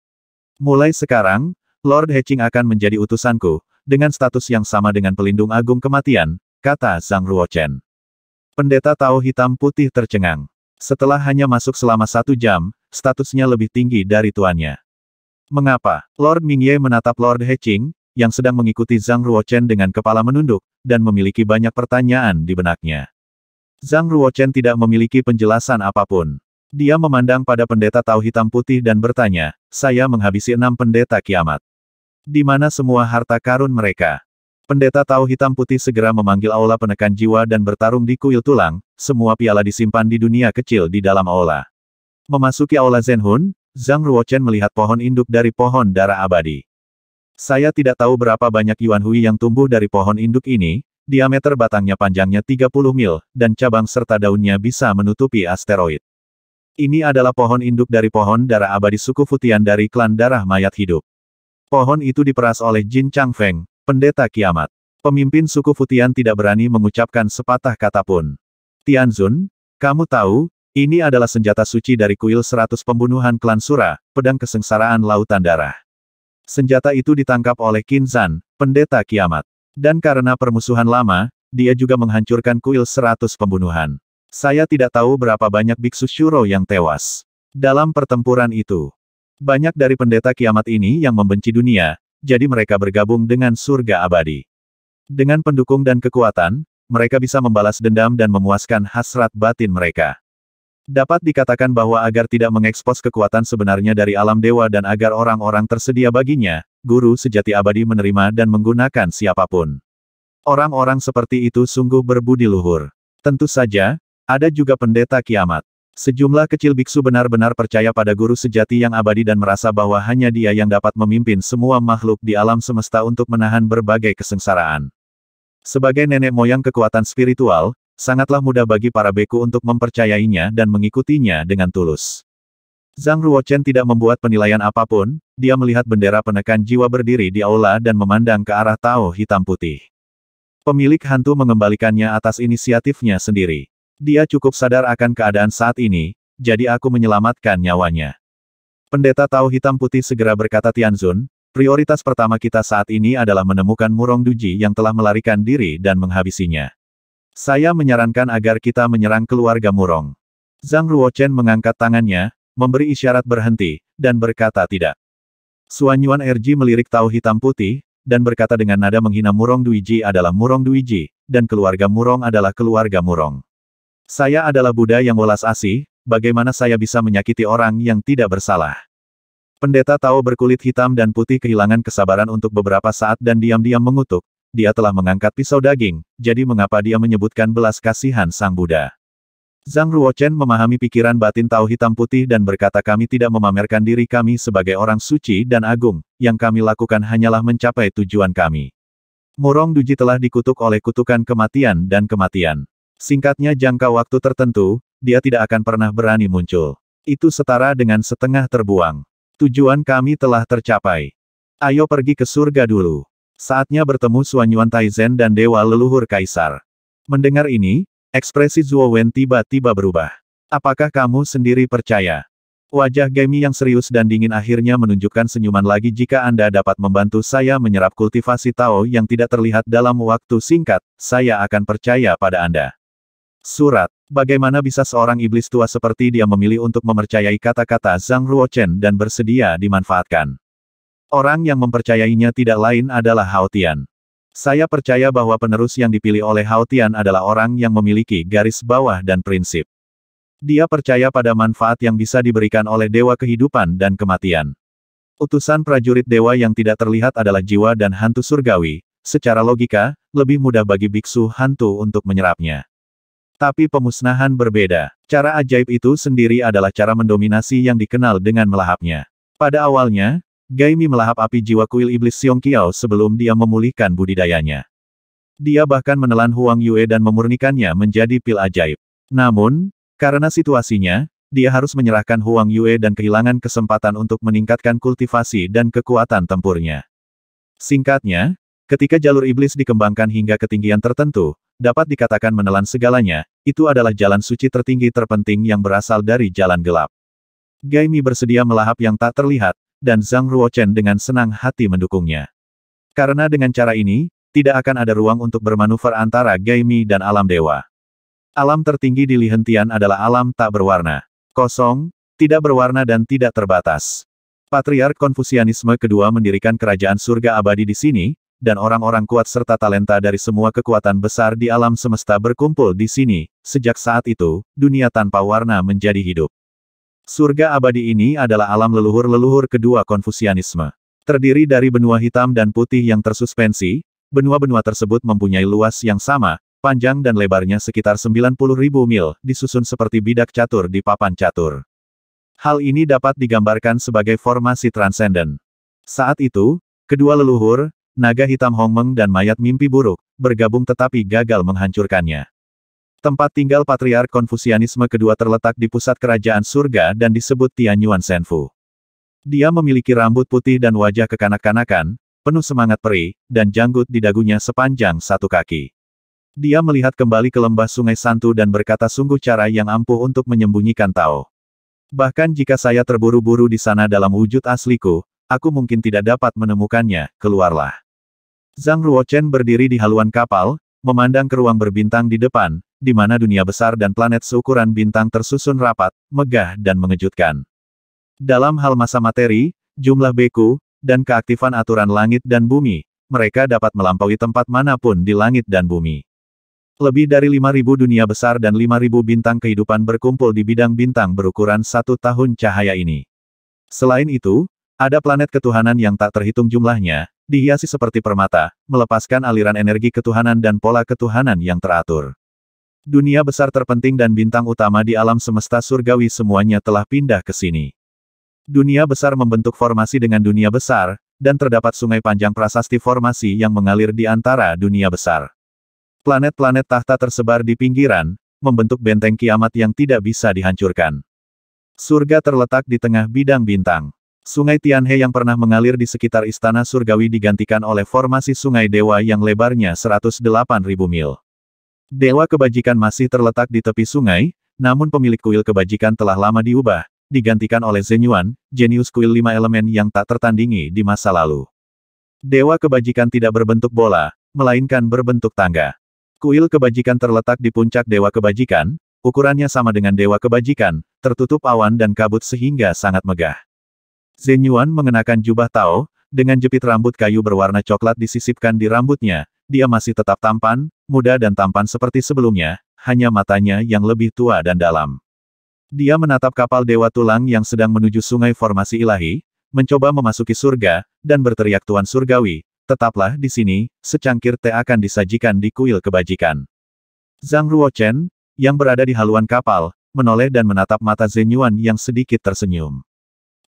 Speaker 1: Mulai sekarang, Lord Heching akan menjadi utusanku, dengan status yang sama dengan pelindung agung kematian, kata Zhang Ruochen. Pendeta Tao Hitam Putih tercengang. Setelah hanya masuk selama satu jam, statusnya lebih tinggi dari tuannya. Mengapa? Lord Mingye menatap Lord Heching, yang sedang mengikuti Zhang Ruochen dengan kepala menunduk, dan memiliki banyak pertanyaan di benaknya. Zhang Ruochen tidak memiliki penjelasan apapun. Dia memandang pada pendeta tahu hitam putih dan bertanya, saya menghabisi enam pendeta kiamat. Di mana semua harta karun mereka? Pendeta tahu hitam putih segera memanggil aula penekan jiwa dan bertarung di kuil tulang, semua piala disimpan di dunia kecil di dalam aula. Memasuki aula Zenhun, Zhang Ruochen melihat pohon induk dari pohon darah abadi. Saya tidak tahu berapa banyak Yuan Hui yang tumbuh dari pohon induk ini, diameter batangnya panjangnya 30 mil, dan cabang serta daunnya bisa menutupi asteroid. Ini adalah pohon induk dari pohon darah abadi suku Futian dari klan darah mayat hidup. Pohon itu diperas oleh Jin Changfeng, pendeta kiamat. Pemimpin suku Futian tidak berani mengucapkan sepatah kata pun. Tianzun, kamu tahu, ini adalah senjata suci dari kuil seratus pembunuhan klan Sura, pedang kesengsaraan lautan darah. Senjata itu ditangkap oleh Kinzan, pendeta kiamat. Dan karena permusuhan lama, dia juga menghancurkan kuil seratus pembunuhan. Saya tidak tahu berapa banyak biksu Shuro yang tewas. Dalam pertempuran itu, banyak dari pendeta kiamat ini yang membenci dunia, jadi mereka bergabung dengan surga abadi. Dengan pendukung dan kekuatan, mereka bisa membalas dendam dan memuaskan hasrat batin mereka. Dapat dikatakan bahwa agar tidak mengekspos kekuatan sebenarnya dari alam dewa dan agar orang-orang tersedia baginya, guru sejati abadi menerima dan menggunakan siapapun. Orang-orang seperti itu sungguh berbudi luhur. Tentu saja, ada juga pendeta kiamat. Sejumlah kecil biksu benar-benar percaya pada guru sejati yang abadi dan merasa bahwa hanya dia yang dapat memimpin semua makhluk di alam semesta untuk menahan berbagai kesengsaraan. Sebagai nenek moyang kekuatan spiritual, sangatlah mudah bagi para beku untuk mempercayainya dan mengikutinya dengan tulus. Zhang Ruochen tidak membuat penilaian apapun, dia melihat bendera penekan jiwa berdiri di aula dan memandang ke arah Tao hitam putih. Pemilik hantu mengembalikannya atas inisiatifnya sendiri. Dia cukup sadar akan keadaan saat ini, jadi aku menyelamatkan nyawanya. Pendeta Tau hitam putih segera berkata Tianzun, prioritas pertama kita saat ini adalah menemukan Murong Duji yang telah melarikan diri dan menghabisinya. Saya menyarankan agar kita menyerang keluarga Murong. Zhang Ruochen mengangkat tangannya, memberi isyarat berhenti, dan berkata tidak. Suan Yuan RG melirik Tau hitam putih, dan berkata dengan nada menghina Murong Duiji adalah Murong Duiji, dan keluarga Murong adalah keluarga Murong. Saya adalah Buddha yang welas asih, bagaimana saya bisa menyakiti orang yang tidak bersalah? Pendeta Tao berkulit hitam dan putih kehilangan kesabaran untuk beberapa saat dan diam-diam mengutuk, dia telah mengangkat pisau daging, jadi mengapa dia menyebutkan belas kasihan Sang Buddha? Zhang Ruochen memahami pikiran batin Tao Hitam Putih dan berkata kami tidak memamerkan diri kami sebagai orang suci dan agung, yang kami lakukan hanyalah mencapai tujuan kami. Murong Duji telah dikutuk oleh kutukan kematian dan kematian. Singkatnya jangka waktu tertentu, dia tidak akan pernah berani muncul. Itu setara dengan setengah terbuang. Tujuan kami telah tercapai. Ayo pergi ke surga dulu. Saatnya bertemu Suan Yuan Taizen dan Dewa Leluhur Kaisar. Mendengar ini, ekspresi Zhuo Wen tiba-tiba berubah. Apakah kamu sendiri percaya? Wajah Gemi yang serius dan dingin akhirnya menunjukkan senyuman lagi jika Anda dapat membantu saya menyerap kultivasi Tao yang tidak terlihat dalam waktu singkat, saya akan percaya pada Anda. Surat. Bagaimana bisa seorang iblis tua seperti dia memilih untuk mempercayai kata-kata Zhang Ruochen dan bersedia dimanfaatkan? Orang yang mempercayainya tidak lain adalah Hao Tian. Saya percaya bahwa penerus yang dipilih oleh Hao Tian adalah orang yang memiliki garis bawah dan prinsip. Dia percaya pada manfaat yang bisa diberikan oleh dewa kehidupan dan kematian. Utusan prajurit dewa yang tidak terlihat adalah jiwa dan hantu surgawi, secara logika, lebih mudah bagi biksu hantu untuk menyerapnya. Tapi pemusnahan berbeda. Cara ajaib itu sendiri adalah cara mendominasi yang dikenal dengan melahapnya. Pada awalnya, Gaimi melahap api jiwa kuil iblis Xiong Qiao sebelum dia memulihkan budidayanya. Dia bahkan menelan Huang Yue dan memurnikannya menjadi pil ajaib. Namun, karena situasinya, dia harus menyerahkan Huang Yue dan kehilangan kesempatan untuk meningkatkan kultivasi dan kekuatan tempurnya. Singkatnya, ketika jalur iblis dikembangkan hingga ketinggian tertentu, dapat dikatakan menelan segalanya, itu adalah jalan suci tertinggi terpenting yang berasal dari jalan gelap. Gaimi bersedia melahap yang tak terlihat, dan Zhang Ruochen dengan senang hati mendukungnya. Karena dengan cara ini, tidak akan ada ruang untuk bermanuver antara Gaimi dan alam dewa. Alam tertinggi di Lihentian adalah alam tak berwarna, kosong, tidak berwarna dan tidak terbatas. Patriark Konfusianisme kedua mendirikan kerajaan surga abadi di sini, dan orang-orang kuat serta talenta dari semua kekuatan besar di alam semesta berkumpul di sini, sejak saat itu, dunia tanpa warna menjadi hidup. Surga abadi ini adalah alam leluhur-leluhur kedua Konfusianisme. Terdiri dari benua hitam dan putih yang tersuspensi, benua-benua tersebut mempunyai luas yang sama, panjang dan lebarnya sekitar 90.000 mil, disusun seperti bidak catur di papan catur. Hal ini dapat digambarkan sebagai formasi transenden. Saat itu, kedua leluhur, naga hitam Hong Meng dan mayat mimpi buruk, bergabung tetapi gagal menghancurkannya. Tempat tinggal Patriark Konfusianisme kedua terletak di pusat kerajaan surga dan disebut Tianyuan Senfu. Dia memiliki rambut putih dan wajah kekanak-kanakan, penuh semangat peri, dan janggut di dagunya sepanjang satu kaki. Dia melihat kembali ke lembah sungai Santu dan berkata sungguh cara yang ampuh untuk menyembunyikan Tao. Bahkan jika saya terburu-buru di sana dalam wujud asliku, aku mungkin tidak dapat menemukannya, keluarlah. Zhang Ruochen berdiri di haluan kapal, memandang ke ruang berbintang di depan, di mana dunia besar dan planet seukuran bintang tersusun rapat, megah dan mengejutkan. Dalam hal masa materi, jumlah beku, dan keaktifan aturan langit dan bumi, mereka dapat melampaui tempat manapun di langit dan bumi. Lebih dari 5.000 dunia besar dan 5.000 bintang kehidupan berkumpul di bidang bintang berukuran satu tahun cahaya ini. Selain itu, ada planet ketuhanan yang tak terhitung jumlahnya, dihiasi seperti permata, melepaskan aliran energi ketuhanan dan pola ketuhanan yang teratur. Dunia besar terpenting dan bintang utama di alam semesta surgawi semuanya telah pindah ke sini. Dunia besar membentuk formasi dengan dunia besar, dan terdapat sungai panjang prasasti formasi yang mengalir di antara dunia besar. Planet-planet tahta tersebar di pinggiran, membentuk benteng kiamat yang tidak bisa dihancurkan. Surga terletak di tengah bidang bintang. Sungai Tianhe yang pernah mengalir di sekitar Istana Surgawi digantikan oleh formasi Sungai Dewa yang lebarnya 108.000 mil. Dewa kebajikan masih terletak di tepi sungai, namun pemilik kuil kebajikan telah lama diubah, digantikan oleh Zenyuan, jenius kuil lima elemen yang tak tertandingi di masa lalu. Dewa kebajikan tidak berbentuk bola, melainkan berbentuk tangga. Kuil kebajikan terletak di puncak Dewa kebajikan, ukurannya sama dengan Dewa kebajikan, tertutup awan dan kabut sehingga sangat megah. Zhen Yuan mengenakan jubah Tao, dengan jepit rambut kayu berwarna coklat disisipkan di rambutnya, dia masih tetap tampan, muda dan tampan seperti sebelumnya, hanya matanya yang lebih tua dan dalam. Dia menatap kapal Dewa Tulang yang sedang menuju sungai formasi ilahi, mencoba memasuki surga, dan berteriak Tuan Surgawi, tetaplah di sini, secangkir teh akan disajikan di kuil kebajikan. Zhang Ruochen, yang berada di haluan kapal, menoleh dan menatap mata Zhen yang sedikit tersenyum.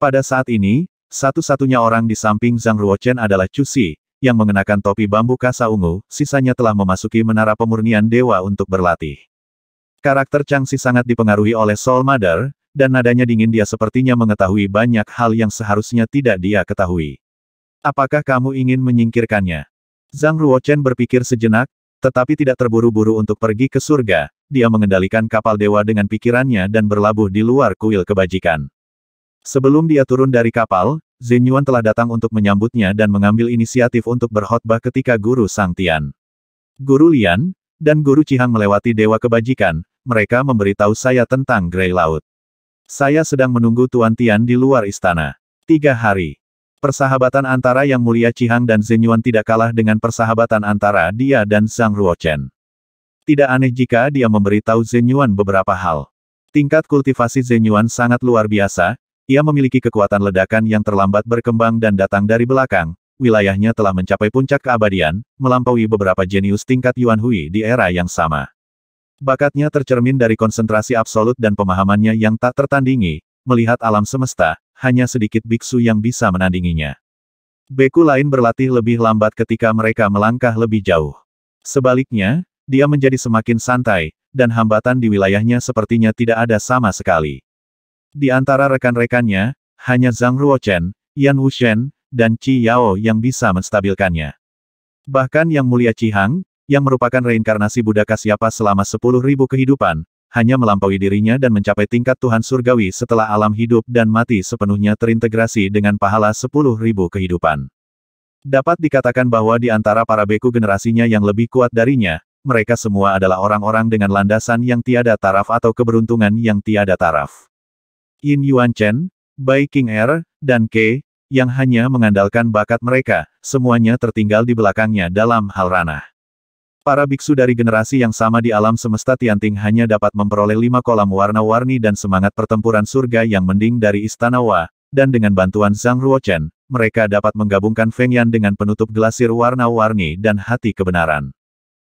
Speaker 1: Pada saat ini, satu-satunya orang di samping Zhang Ruochen adalah Chu Xi, yang mengenakan topi bambu kasa ungu, sisanya telah memasuki menara pemurnian dewa untuk berlatih. Karakter Chang Xi sangat dipengaruhi oleh Soul Mother, dan nadanya dingin dia sepertinya mengetahui banyak hal yang seharusnya tidak dia ketahui. Apakah kamu ingin menyingkirkannya? Zhang Ruochen berpikir sejenak, tetapi tidak terburu-buru untuk pergi ke surga, dia mengendalikan kapal dewa dengan pikirannya dan berlabuh di luar kuil kebajikan. Sebelum dia turun dari kapal, Zhen Yuan telah datang untuk menyambutnya dan mengambil inisiatif untuk berkhotbah ketika Guru Sang Tian. Guru Lian, dan Guru Cihang melewati Dewa Kebajikan, mereka memberitahu saya tentang Grey Laut. Saya sedang menunggu Tuan Tian di luar istana. Tiga hari. Persahabatan antara Yang Mulia Cihang dan Zhen Yuan tidak kalah dengan persahabatan antara dia dan Zhang Ruochen. Tidak aneh jika dia memberitahu Zhen Yuan beberapa hal. Tingkat kultivasi Zhen sangat luar biasa, ia memiliki kekuatan ledakan yang terlambat berkembang dan datang dari belakang, wilayahnya telah mencapai puncak keabadian, melampaui beberapa jenius tingkat Yuan Hui di era yang sama. Bakatnya tercermin dari konsentrasi absolut dan pemahamannya yang tak tertandingi, melihat alam semesta, hanya sedikit biksu yang bisa menandinginya. Beku lain berlatih lebih lambat ketika mereka melangkah lebih jauh. Sebaliknya, dia menjadi semakin santai, dan hambatan di wilayahnya sepertinya tidak ada sama sekali. Di antara rekan-rekannya, hanya Zhang Ruochen, Yan Wuxian, dan Qi Yao yang bisa menstabilkannya. Bahkan Yang Mulia Qi Hang, yang merupakan reinkarnasi Buddha siapa selama 10.000 kehidupan, hanya melampaui dirinya dan mencapai tingkat Tuhan Surgawi setelah alam hidup dan mati sepenuhnya terintegrasi dengan pahala 10.000 kehidupan. Dapat dikatakan bahwa di antara para beku generasinya yang lebih kuat darinya, mereka semua adalah orang-orang dengan landasan yang tiada taraf atau keberuntungan yang tiada taraf. Yin Yuan Chen, Bai King Er, dan Ke, yang hanya mengandalkan bakat mereka, semuanya tertinggal di belakangnya dalam hal ranah. Para biksu dari generasi yang sama di alam semesta Tianting hanya dapat memperoleh lima kolam warna-warni dan semangat pertempuran surga yang mending dari Istana Wa, dan dengan bantuan Zhang Ruochen, mereka dapat menggabungkan Feng Yan dengan penutup glasir warna-warni dan hati kebenaran.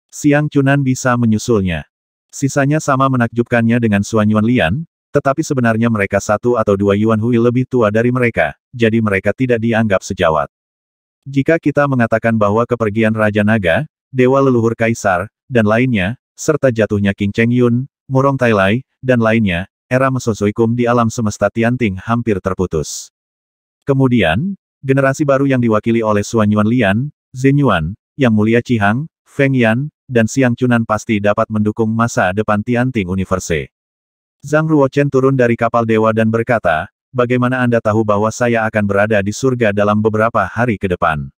Speaker 1: Siang Chunan bisa menyusulnya. Sisanya sama menakjubkannya dengan Suanyuan Lian, tetapi sebenarnya mereka satu atau dua Yuan Hui lebih tua dari mereka, jadi mereka tidak dianggap sejawat. Jika kita mengatakan bahwa kepergian Raja Naga, Dewa Leluhur Kaisar, dan lainnya, serta jatuhnya King Cheng Yun, Murong Tai Lai, dan lainnya, era Mesozoikum di alam semesta Tianting hampir terputus. Kemudian, generasi baru yang diwakili oleh Xuan Yuan Lian, Zhen Yuan, Yang Mulia Cihang, Feng Yan, dan Siang Chunan pasti dapat mendukung masa depan Tianting Universe. Zhang Ruochen turun dari kapal dewa dan berkata, bagaimana Anda tahu bahwa saya akan berada di surga dalam beberapa hari ke depan?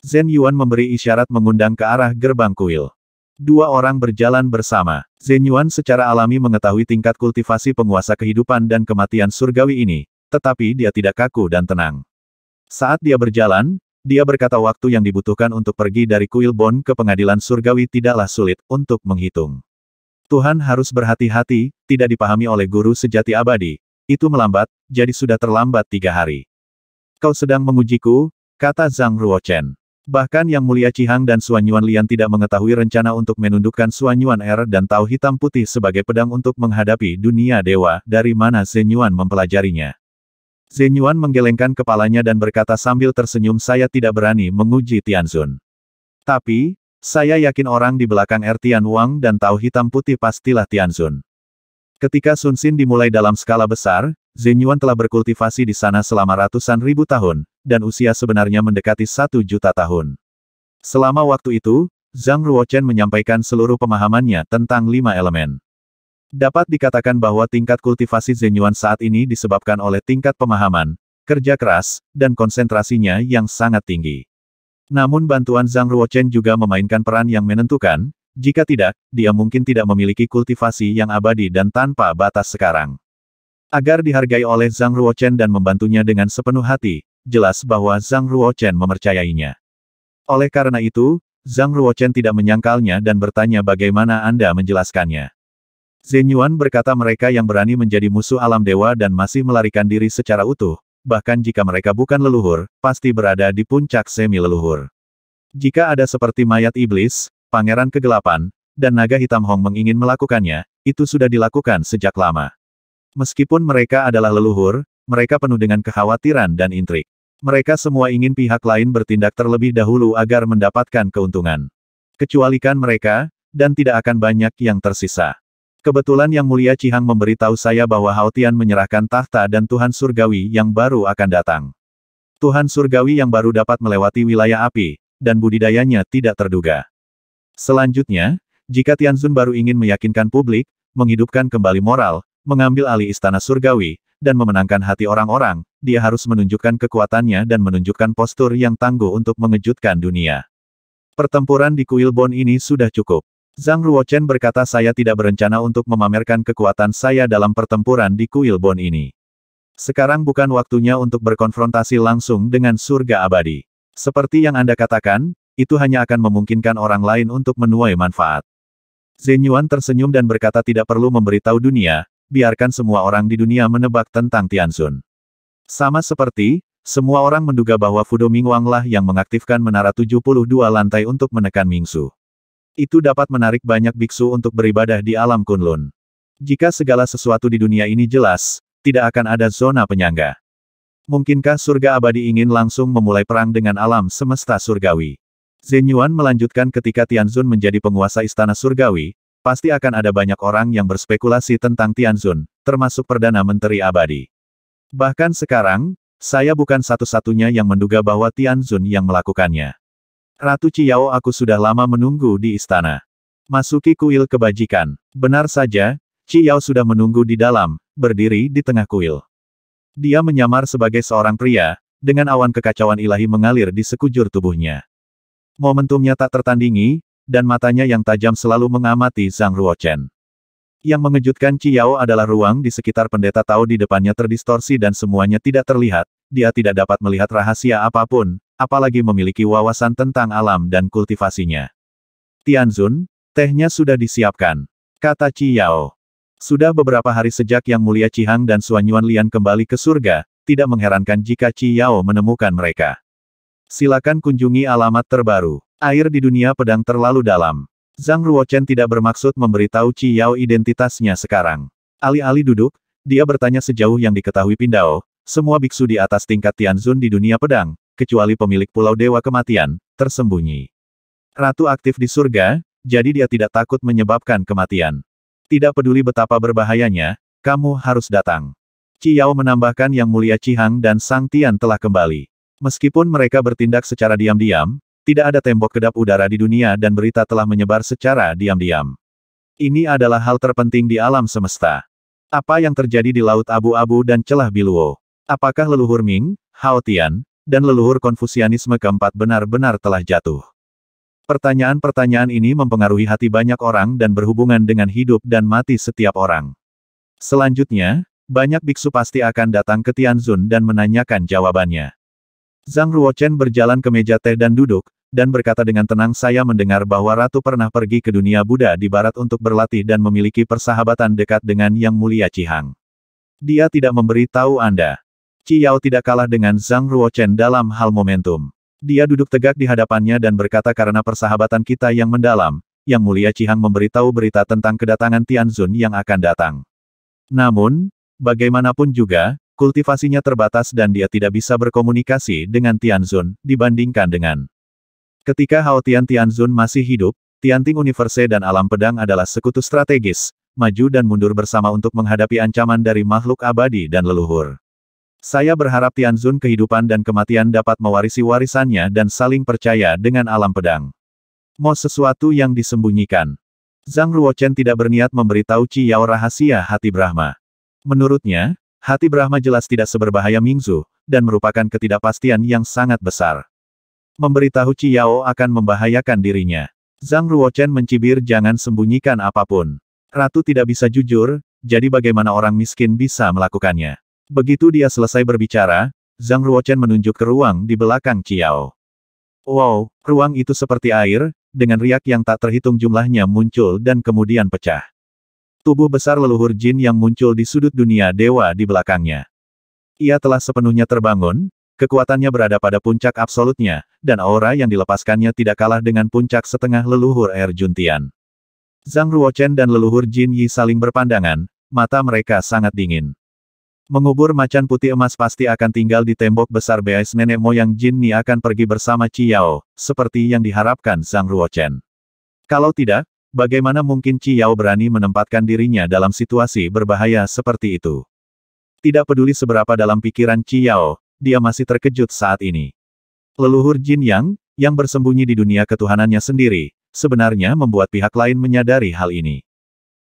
Speaker 1: Zhen Yuan memberi isyarat mengundang ke arah gerbang kuil. Dua orang berjalan bersama. Zhen Yuan secara alami mengetahui tingkat kultivasi penguasa kehidupan dan kematian surgawi ini, tetapi dia tidak kaku dan tenang. Saat dia berjalan, dia berkata waktu yang dibutuhkan untuk pergi dari kuil Bon ke pengadilan surgawi tidaklah sulit untuk menghitung. Tuhan harus berhati-hati, tidak dipahami oleh guru sejati abadi. Itu melambat, jadi sudah terlambat tiga hari. Kau sedang mengujiku, kata Zhang Ruochen. Bahkan Yang Mulia Cihang dan Suan Lian tidak mengetahui rencana untuk menundukkan Suan Er dan Tau Hitam Putih sebagai pedang untuk menghadapi dunia dewa dari mana Zhen mempelajarinya. Zhen menggelengkan kepalanya dan berkata sambil tersenyum saya tidak berani menguji Tianzun. Tapi, saya yakin orang di belakang R. Tian Wang dan tahu hitam putih pastilah Tianzun. Ketika Sun Xin dimulai dalam skala besar, Zhen Yuan telah berkultivasi di sana selama ratusan ribu tahun, dan usia sebenarnya mendekati satu juta tahun. Selama waktu itu, Zhang Ruochen menyampaikan seluruh pemahamannya tentang lima elemen. Dapat dikatakan bahwa tingkat kultivasi Zhen Yuan saat ini disebabkan oleh tingkat pemahaman, kerja keras, dan konsentrasinya yang sangat tinggi. Namun bantuan Zhang Ruochen juga memainkan peran yang menentukan, jika tidak, dia mungkin tidak memiliki kultivasi yang abadi dan tanpa batas sekarang. Agar dihargai oleh Zhang Ruochen dan membantunya dengan sepenuh hati, jelas bahwa Zhang Ruochen mempercayainya. Oleh karena itu, Zhang Ruochen tidak menyangkalnya dan bertanya bagaimana Anda menjelaskannya. Zhen berkata mereka yang berani menjadi musuh alam dewa dan masih melarikan diri secara utuh, bahkan jika mereka bukan leluhur, pasti berada di puncak semi leluhur. Jika ada seperti mayat iblis, pangeran kegelapan, dan naga hitam Hong mengingin melakukannya, itu sudah dilakukan sejak lama. Meskipun mereka adalah leluhur, mereka penuh dengan kekhawatiran dan intrik. Mereka semua ingin pihak lain bertindak terlebih dahulu agar mendapatkan keuntungan. Kecualikan mereka, dan tidak akan banyak yang tersisa. Kebetulan Yang Mulia Cihang memberitahu saya bahwa Haotian menyerahkan tahta dan Tuhan Surgawi yang baru akan datang. Tuhan Surgawi yang baru dapat melewati wilayah api, dan budidayanya tidak terduga. Selanjutnya, jika Tianzun baru ingin meyakinkan publik, menghidupkan kembali moral, mengambil alih istana Surgawi, dan memenangkan hati orang-orang, dia harus menunjukkan kekuatannya dan menunjukkan postur yang tangguh untuk mengejutkan dunia. Pertempuran di Kuil Bon ini sudah cukup. Zhang Ruochen berkata saya tidak berencana untuk memamerkan kekuatan saya dalam pertempuran di kuil Bon ini. Sekarang bukan waktunya untuk berkonfrontasi langsung dengan surga abadi. Seperti yang Anda katakan, itu hanya akan memungkinkan orang lain untuk menuai manfaat. Zhen tersenyum dan berkata tidak perlu memberitahu dunia, biarkan semua orang di dunia menebak tentang Tianzun. Sama seperti, semua orang menduga bahwa Fudo Mingwang lah yang mengaktifkan menara 72 lantai untuk menekan Mingsu itu dapat menarik banyak biksu untuk beribadah di alam Kunlun. Jika segala sesuatu di dunia ini jelas, tidak akan ada zona penyangga. Mungkinkah surga abadi ingin langsung memulai perang dengan alam semesta surgawi? Zhen Yuan melanjutkan ketika Tianzun menjadi penguasa istana surgawi, pasti akan ada banyak orang yang berspekulasi tentang Tianzun, termasuk Perdana Menteri Abadi. Bahkan sekarang, saya bukan satu-satunya yang menduga bahwa Tianzun yang melakukannya. Ratu Ciao aku sudah lama menunggu di istana. Masuki kuil kebajikan. Benar saja, Ciao sudah menunggu di dalam, berdiri di tengah kuil. Dia menyamar sebagai seorang pria, dengan awan kekacauan ilahi mengalir di sekujur tubuhnya. Momentumnya tak tertandingi, dan matanya yang tajam selalu mengamati Zhang Ruochen. Yang mengejutkan Ciao adalah ruang di sekitar pendeta Tao di depannya terdistorsi dan semuanya tidak terlihat, dia tidak dapat melihat rahasia apapun, apalagi memiliki wawasan tentang alam dan kultivasinya. Tianzun, tehnya sudah disiapkan, kata Qi Yao. Sudah beberapa hari sejak Yang Mulia Cihang dan Suanyuan Lian kembali ke surga, tidak mengherankan jika Qi Yao menemukan mereka. Silakan kunjungi alamat terbaru. Air di dunia pedang terlalu dalam. Zhang Ruochen tidak bermaksud memberitahu Qi Yao identitasnya sekarang. Alih-alih duduk, dia bertanya sejauh yang diketahui Pindao, semua biksu di atas tingkat Tianzun di dunia pedang, kecuali pemilik Pulau Dewa Kematian, tersembunyi. Ratu aktif di surga, jadi dia tidak takut menyebabkan kematian. Tidak peduli betapa berbahayanya, kamu harus datang. Ciyao menambahkan Yang Mulia Cihang dan Sang Tian telah kembali. Meskipun mereka bertindak secara diam-diam, tidak ada tembok kedap udara di dunia dan berita telah menyebar secara diam-diam. Ini adalah hal terpenting di alam semesta. Apa yang terjadi di Laut Abu-Abu dan Celah Biluo? Apakah leluhur Ming, Hao Tian, dan leluhur konfusianisme keempat benar-benar telah jatuh. Pertanyaan-pertanyaan ini mempengaruhi hati banyak orang dan berhubungan dengan hidup dan mati setiap orang. Selanjutnya, banyak biksu pasti akan datang ke Tianzun dan menanyakan jawabannya. Zhang Ruochen berjalan ke meja teh dan duduk, dan berkata dengan tenang saya mendengar bahwa Ratu pernah pergi ke dunia Buddha di barat untuk berlatih dan memiliki persahabatan dekat dengan Yang Mulia Cihang. Dia tidak memberi tahu Anda. Qi Yao tidak kalah dengan Zhang Ruochen dalam hal momentum. Dia duduk tegak di hadapannya dan berkata karena persahabatan kita yang mendalam, Yang Mulia Cihang memberitahu berita tentang kedatangan Tianzun yang akan datang. Namun, bagaimanapun juga, kultivasinya terbatas dan dia tidak bisa berkomunikasi dengan Tianzun, dibandingkan dengan Ketika Hao Tian Tianzun masih hidup, Tianting Universe dan Alam Pedang adalah sekutu strategis, maju dan mundur bersama untuk menghadapi ancaman dari makhluk abadi dan leluhur. Saya berharap Tianzun kehidupan dan kematian dapat mewarisi warisannya dan saling percaya dengan alam pedang. Mau sesuatu yang disembunyikan. Zhang Ruochen tidak berniat memberitahu Qi Yao rahasia hati Brahma. Menurutnya, hati Brahma jelas tidak seberbahaya Mingzu, dan merupakan ketidakpastian yang sangat besar. Memberitahu Qi Yao akan membahayakan dirinya. Zhang Ruochen mencibir jangan sembunyikan apapun. Ratu tidak bisa jujur, jadi bagaimana orang miskin bisa melakukannya? Begitu dia selesai berbicara, Zhang Ruochen menunjuk ke ruang di belakang Qiao. Wow, ruang itu seperti air, dengan riak yang tak terhitung jumlahnya muncul dan kemudian pecah. Tubuh besar leluhur jin yang muncul di sudut dunia dewa di belakangnya. Ia telah sepenuhnya terbangun, kekuatannya berada pada puncak absolutnya, dan aura yang dilepaskannya tidak kalah dengan puncak setengah leluhur air Juntian. Zhang Ruochen dan leluhur Jin Yi saling berpandangan, mata mereka sangat dingin. Mengubur macan putih emas pasti akan tinggal di tembok besar beais nenek moyang Jin Ni akan pergi bersama Yao, seperti yang diharapkan Sang Ruochen. Kalau tidak, bagaimana mungkin Yao berani menempatkan dirinya dalam situasi berbahaya seperti itu? Tidak peduli seberapa dalam pikiran Yao, dia masih terkejut saat ini. Leluhur Jin Yang, yang bersembunyi di dunia ketuhanannya sendiri, sebenarnya membuat pihak lain menyadari hal ini.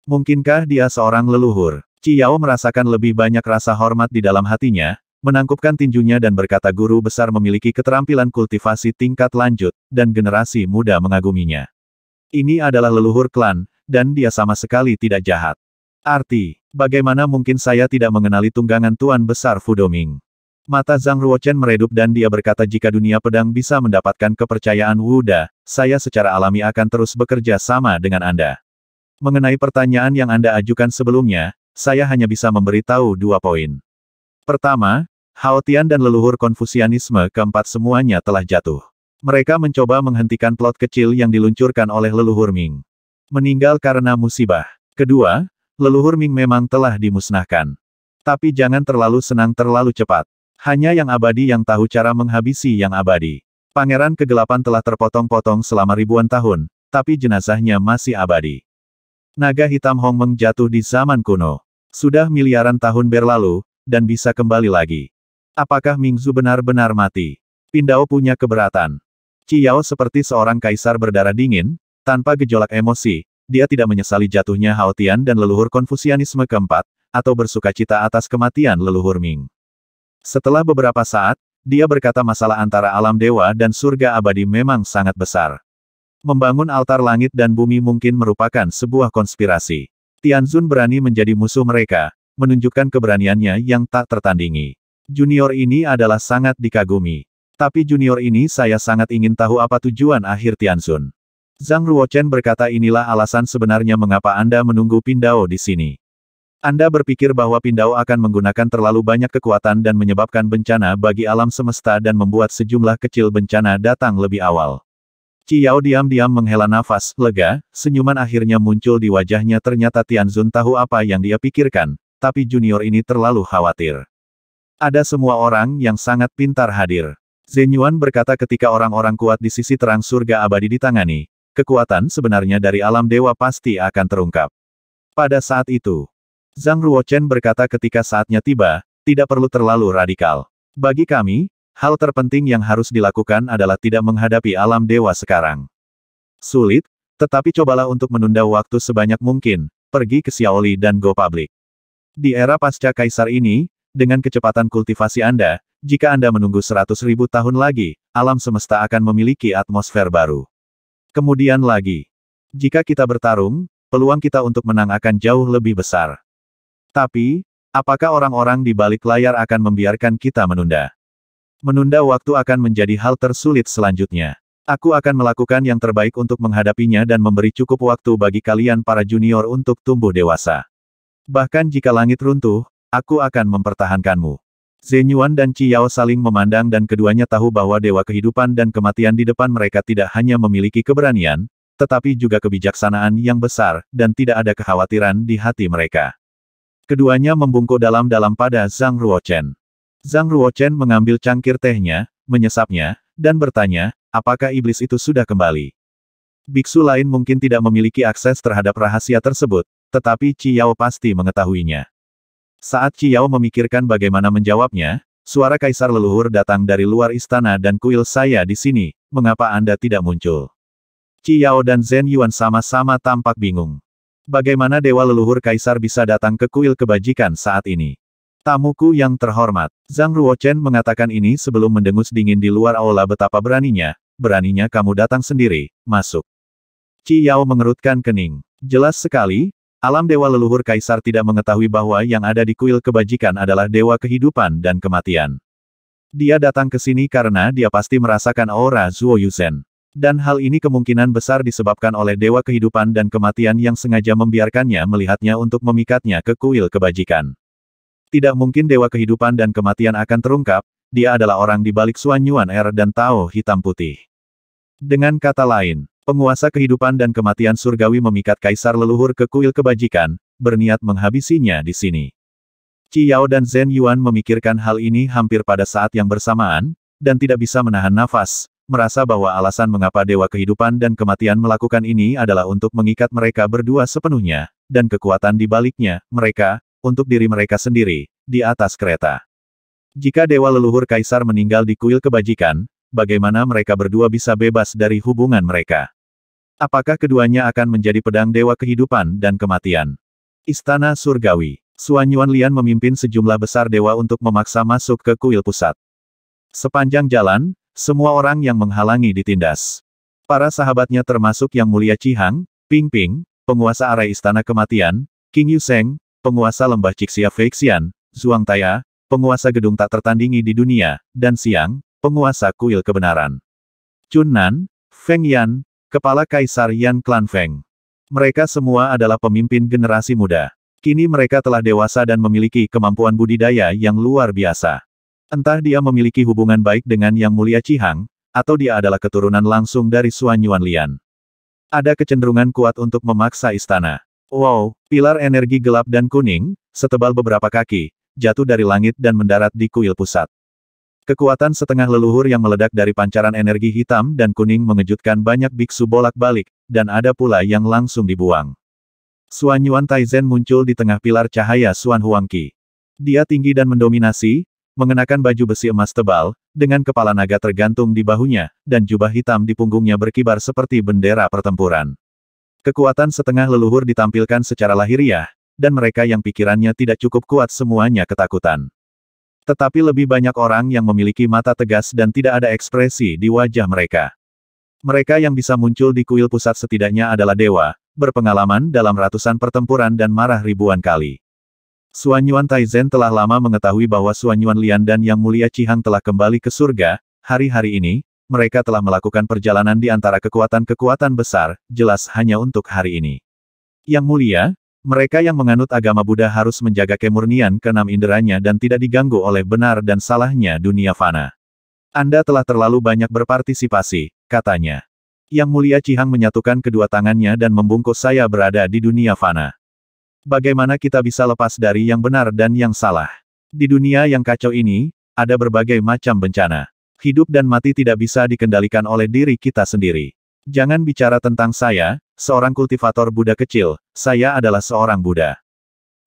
Speaker 1: Mungkinkah dia seorang leluhur? Ciyao merasakan lebih banyak rasa hormat di dalam hatinya, menangkupkan tinjunya dan berkata guru besar memiliki keterampilan kultivasi tingkat lanjut, dan generasi muda mengaguminya. Ini adalah leluhur klan, dan dia sama sekali tidak jahat. Arti, bagaimana mungkin saya tidak mengenali tunggangan Tuan Besar Fudoming? Mata Zhang Ruochen meredup dan dia berkata jika dunia pedang bisa mendapatkan kepercayaan Wuda, saya secara alami akan terus bekerja sama dengan Anda. Mengenai pertanyaan yang Anda ajukan sebelumnya, saya hanya bisa memberitahu dua poin. Pertama, Haotian dan leluhur Konfusianisme keempat semuanya telah jatuh. Mereka mencoba menghentikan plot kecil yang diluncurkan oleh leluhur Ming. Meninggal karena musibah. Kedua, leluhur Ming memang telah dimusnahkan. Tapi jangan terlalu senang terlalu cepat. Hanya yang abadi yang tahu cara menghabisi yang abadi. Pangeran kegelapan telah terpotong-potong selama ribuan tahun, tapi jenazahnya masih abadi. Naga hitam Meng jatuh di zaman kuno. Sudah miliaran tahun berlalu, dan bisa kembali lagi. Apakah Mingzu benar-benar mati? Pindao punya keberatan. Ciao seperti seorang kaisar berdarah dingin, tanpa gejolak emosi, dia tidak menyesali jatuhnya Haotian dan leluhur Konfusianisme keempat, atau bersuka cita atas kematian leluhur Ming. Setelah beberapa saat, dia berkata masalah antara alam dewa dan surga abadi memang sangat besar. Membangun altar langit dan bumi mungkin merupakan sebuah konspirasi. Tianzun berani menjadi musuh mereka, menunjukkan keberaniannya yang tak tertandingi. Junior ini adalah sangat dikagumi. Tapi junior ini saya sangat ingin tahu apa tujuan akhir Tianzun. Zhang Ruochen berkata inilah alasan sebenarnya mengapa Anda menunggu Pindao di sini. Anda berpikir bahwa Pindao akan menggunakan terlalu banyak kekuatan dan menyebabkan bencana bagi alam semesta dan membuat sejumlah kecil bencana datang lebih awal. Ciao diam-diam menghela nafas, lega, senyuman akhirnya muncul di wajahnya ternyata Tianzun tahu apa yang dia pikirkan, tapi junior ini terlalu khawatir. Ada semua orang yang sangat pintar hadir. Zenyuan berkata ketika orang-orang kuat di sisi terang surga abadi ditangani, kekuatan sebenarnya dari alam dewa pasti akan terungkap. Pada saat itu, Zhang Ruochen berkata ketika saatnya tiba, tidak perlu terlalu radikal. Bagi kami, Hal terpenting yang harus dilakukan adalah tidak menghadapi alam dewa sekarang. Sulit, tetapi cobalah untuk menunda waktu sebanyak mungkin, pergi ke Xiaoli dan go public. Di era pasca kaisar ini, dengan kecepatan kultivasi Anda, jika Anda menunggu 100.000 tahun lagi, alam semesta akan memiliki atmosfer baru. Kemudian lagi, jika kita bertarung, peluang kita untuk menang akan jauh lebih besar. Tapi, apakah orang-orang di balik layar akan membiarkan kita menunda? Menunda waktu akan menjadi hal tersulit selanjutnya. Aku akan melakukan yang terbaik untuk menghadapinya dan memberi cukup waktu bagi kalian para junior untuk tumbuh dewasa. Bahkan jika langit runtuh, aku akan mempertahankanmu. Zenyuan dan Ciyao saling memandang dan keduanya tahu bahwa dewa kehidupan dan kematian di depan mereka tidak hanya memiliki keberanian, tetapi juga kebijaksanaan yang besar, dan tidak ada kekhawatiran di hati mereka. Keduanya membungkuk dalam-dalam pada Zhang Ruochen. Zhang Ruochen mengambil cangkir tehnya, menyesapnya, dan bertanya, apakah iblis itu sudah kembali? Biksu lain mungkin tidak memiliki akses terhadap rahasia tersebut, tetapi Ciyao pasti mengetahuinya. Saat Ciyao memikirkan bagaimana menjawabnya, suara kaisar leluhur datang dari luar istana dan kuil saya di sini, mengapa Anda tidak muncul? Ciyao dan Zhen Yuan sama-sama tampak bingung. Bagaimana dewa leluhur kaisar bisa datang ke kuil kebajikan saat ini? Tamuku yang terhormat, Zhang Ruochen mengatakan ini sebelum mendengus dingin di luar aula betapa beraninya, beraninya kamu datang sendiri, masuk. Qi Yao mengerutkan kening. Jelas sekali, alam dewa leluhur kaisar tidak mengetahui bahwa yang ada di kuil kebajikan adalah dewa kehidupan dan kematian. Dia datang ke sini karena dia pasti merasakan aura Zuo Yuzhen, Dan hal ini kemungkinan besar disebabkan oleh dewa kehidupan dan kematian yang sengaja membiarkannya melihatnya untuk memikatnya ke kuil kebajikan. Tidak mungkin dewa kehidupan dan kematian akan terungkap, dia adalah orang di balik Suan Yuan Er dan Tao Hitam Putih. Dengan kata lain, penguasa kehidupan dan kematian surgawi memikat kaisar leluhur ke kuil kebajikan, berniat menghabisinya di sini. Qiyao dan Zhen Yuan memikirkan hal ini hampir pada saat yang bersamaan, dan tidak bisa menahan nafas, merasa bahwa alasan mengapa Dewa Kehidupan dan Kematian melakukan ini adalah untuk mengikat mereka berdua sepenuhnya, dan kekuatan di baliknya, mereka, untuk diri mereka sendiri, di atas kereta. Jika dewa leluhur kaisar meninggal di kuil kebajikan, bagaimana mereka berdua bisa bebas dari hubungan mereka? Apakah keduanya akan menjadi pedang dewa kehidupan dan kematian? Istana Surgawi Suan Lian memimpin sejumlah besar dewa untuk memaksa masuk ke kuil pusat. Sepanjang jalan, semua orang yang menghalangi ditindas. Para sahabatnya termasuk Yang Mulia Cihang, Ping Ping, penguasa arai Istana Kematian, King Yuseng, penguasa lembah Cixia Feixian, Zhuang Taya, penguasa gedung tak tertandingi di dunia, dan Siang, penguasa kuil kebenaran. Chunnan, Feng Yan, kepala kaisar Yan Klan Feng. Mereka semua adalah pemimpin generasi muda. Kini mereka telah dewasa dan memiliki kemampuan budidaya yang luar biasa. Entah dia memiliki hubungan baik dengan Yang Mulia Cihang, atau dia adalah keturunan langsung dari Suan Yuan Lian. Ada kecenderungan kuat untuk memaksa istana. Wow, pilar energi gelap dan kuning, setebal beberapa kaki, jatuh dari langit dan mendarat di kuil pusat. Kekuatan setengah leluhur yang meledak dari pancaran energi hitam dan kuning mengejutkan banyak biksu bolak-balik, dan ada pula yang langsung dibuang. Suan Yuan Taizen muncul di tengah pilar cahaya Suan Huangqi. Dia tinggi dan mendominasi, mengenakan baju besi emas tebal, dengan kepala naga tergantung di bahunya, dan jubah hitam di punggungnya berkibar seperti bendera pertempuran. Kekuatan setengah leluhur ditampilkan secara lahiriah, dan mereka yang pikirannya tidak cukup kuat semuanya ketakutan. Tetapi lebih banyak orang yang memiliki mata tegas dan tidak ada ekspresi di wajah mereka. Mereka yang bisa muncul di kuil pusat setidaknya adalah dewa, berpengalaman dalam ratusan pertempuran dan marah ribuan kali. Suanyuan Yuan Taizen telah lama mengetahui bahwa Suanyuan Lian dan Yang Mulia Cihang telah kembali ke surga, hari-hari ini, mereka telah melakukan perjalanan di antara kekuatan-kekuatan besar, jelas hanya untuk hari ini. Yang mulia, mereka yang menganut agama Buddha harus menjaga kemurnian keenam inderanya dan tidak diganggu oleh benar dan salahnya dunia fana. Anda telah terlalu banyak berpartisipasi, katanya. Yang mulia Cihang menyatukan kedua tangannya dan membungkus saya berada di dunia fana. Bagaimana kita bisa lepas dari yang benar dan yang salah? Di dunia yang kacau ini, ada berbagai macam bencana hidup dan mati tidak bisa dikendalikan oleh diri kita sendiri. Jangan bicara tentang saya, seorang kultivator Buddha kecil, saya adalah seorang Buddha.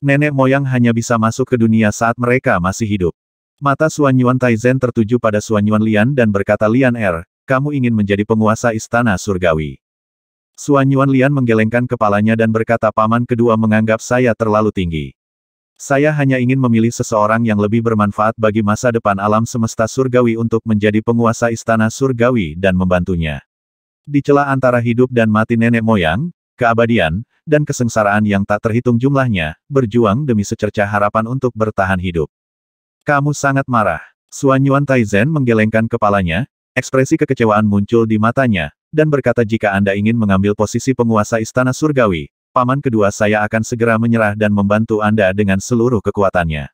Speaker 1: Nenek moyang hanya bisa masuk ke dunia saat mereka masih hidup. Mata Suan Yuan Taizen tertuju pada Suan Yuan Lian dan berkata Lian Er, kamu ingin menjadi penguasa istana surgawi. Suan Yuan Lian menggelengkan kepalanya dan berkata paman kedua menganggap saya terlalu tinggi. Saya hanya ingin memilih seseorang yang lebih bermanfaat bagi masa depan alam semesta surgawi untuk menjadi penguasa istana surgawi dan membantunya. Di celah antara hidup dan mati nenek moyang, keabadian, dan kesengsaraan yang tak terhitung jumlahnya, berjuang demi secerca harapan untuk bertahan hidup. Kamu sangat marah. Suanyuan Yuan Taizen menggelengkan kepalanya, ekspresi kekecewaan muncul di matanya, dan berkata jika Anda ingin mengambil posisi penguasa istana surgawi, paman kedua saya akan segera menyerah dan membantu Anda dengan seluruh kekuatannya.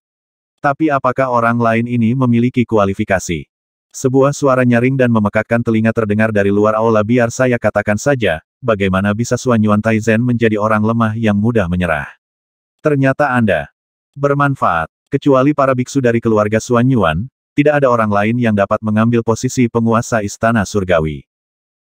Speaker 1: Tapi apakah orang lain ini memiliki kualifikasi? Sebuah suara nyaring dan memekakkan telinga terdengar dari luar aula biar saya katakan saja, bagaimana bisa Suan Yuan Taizen menjadi orang lemah yang mudah menyerah. Ternyata Anda bermanfaat, kecuali para biksu dari keluarga Suan Yuan, tidak ada orang lain yang dapat mengambil posisi penguasa istana surgawi.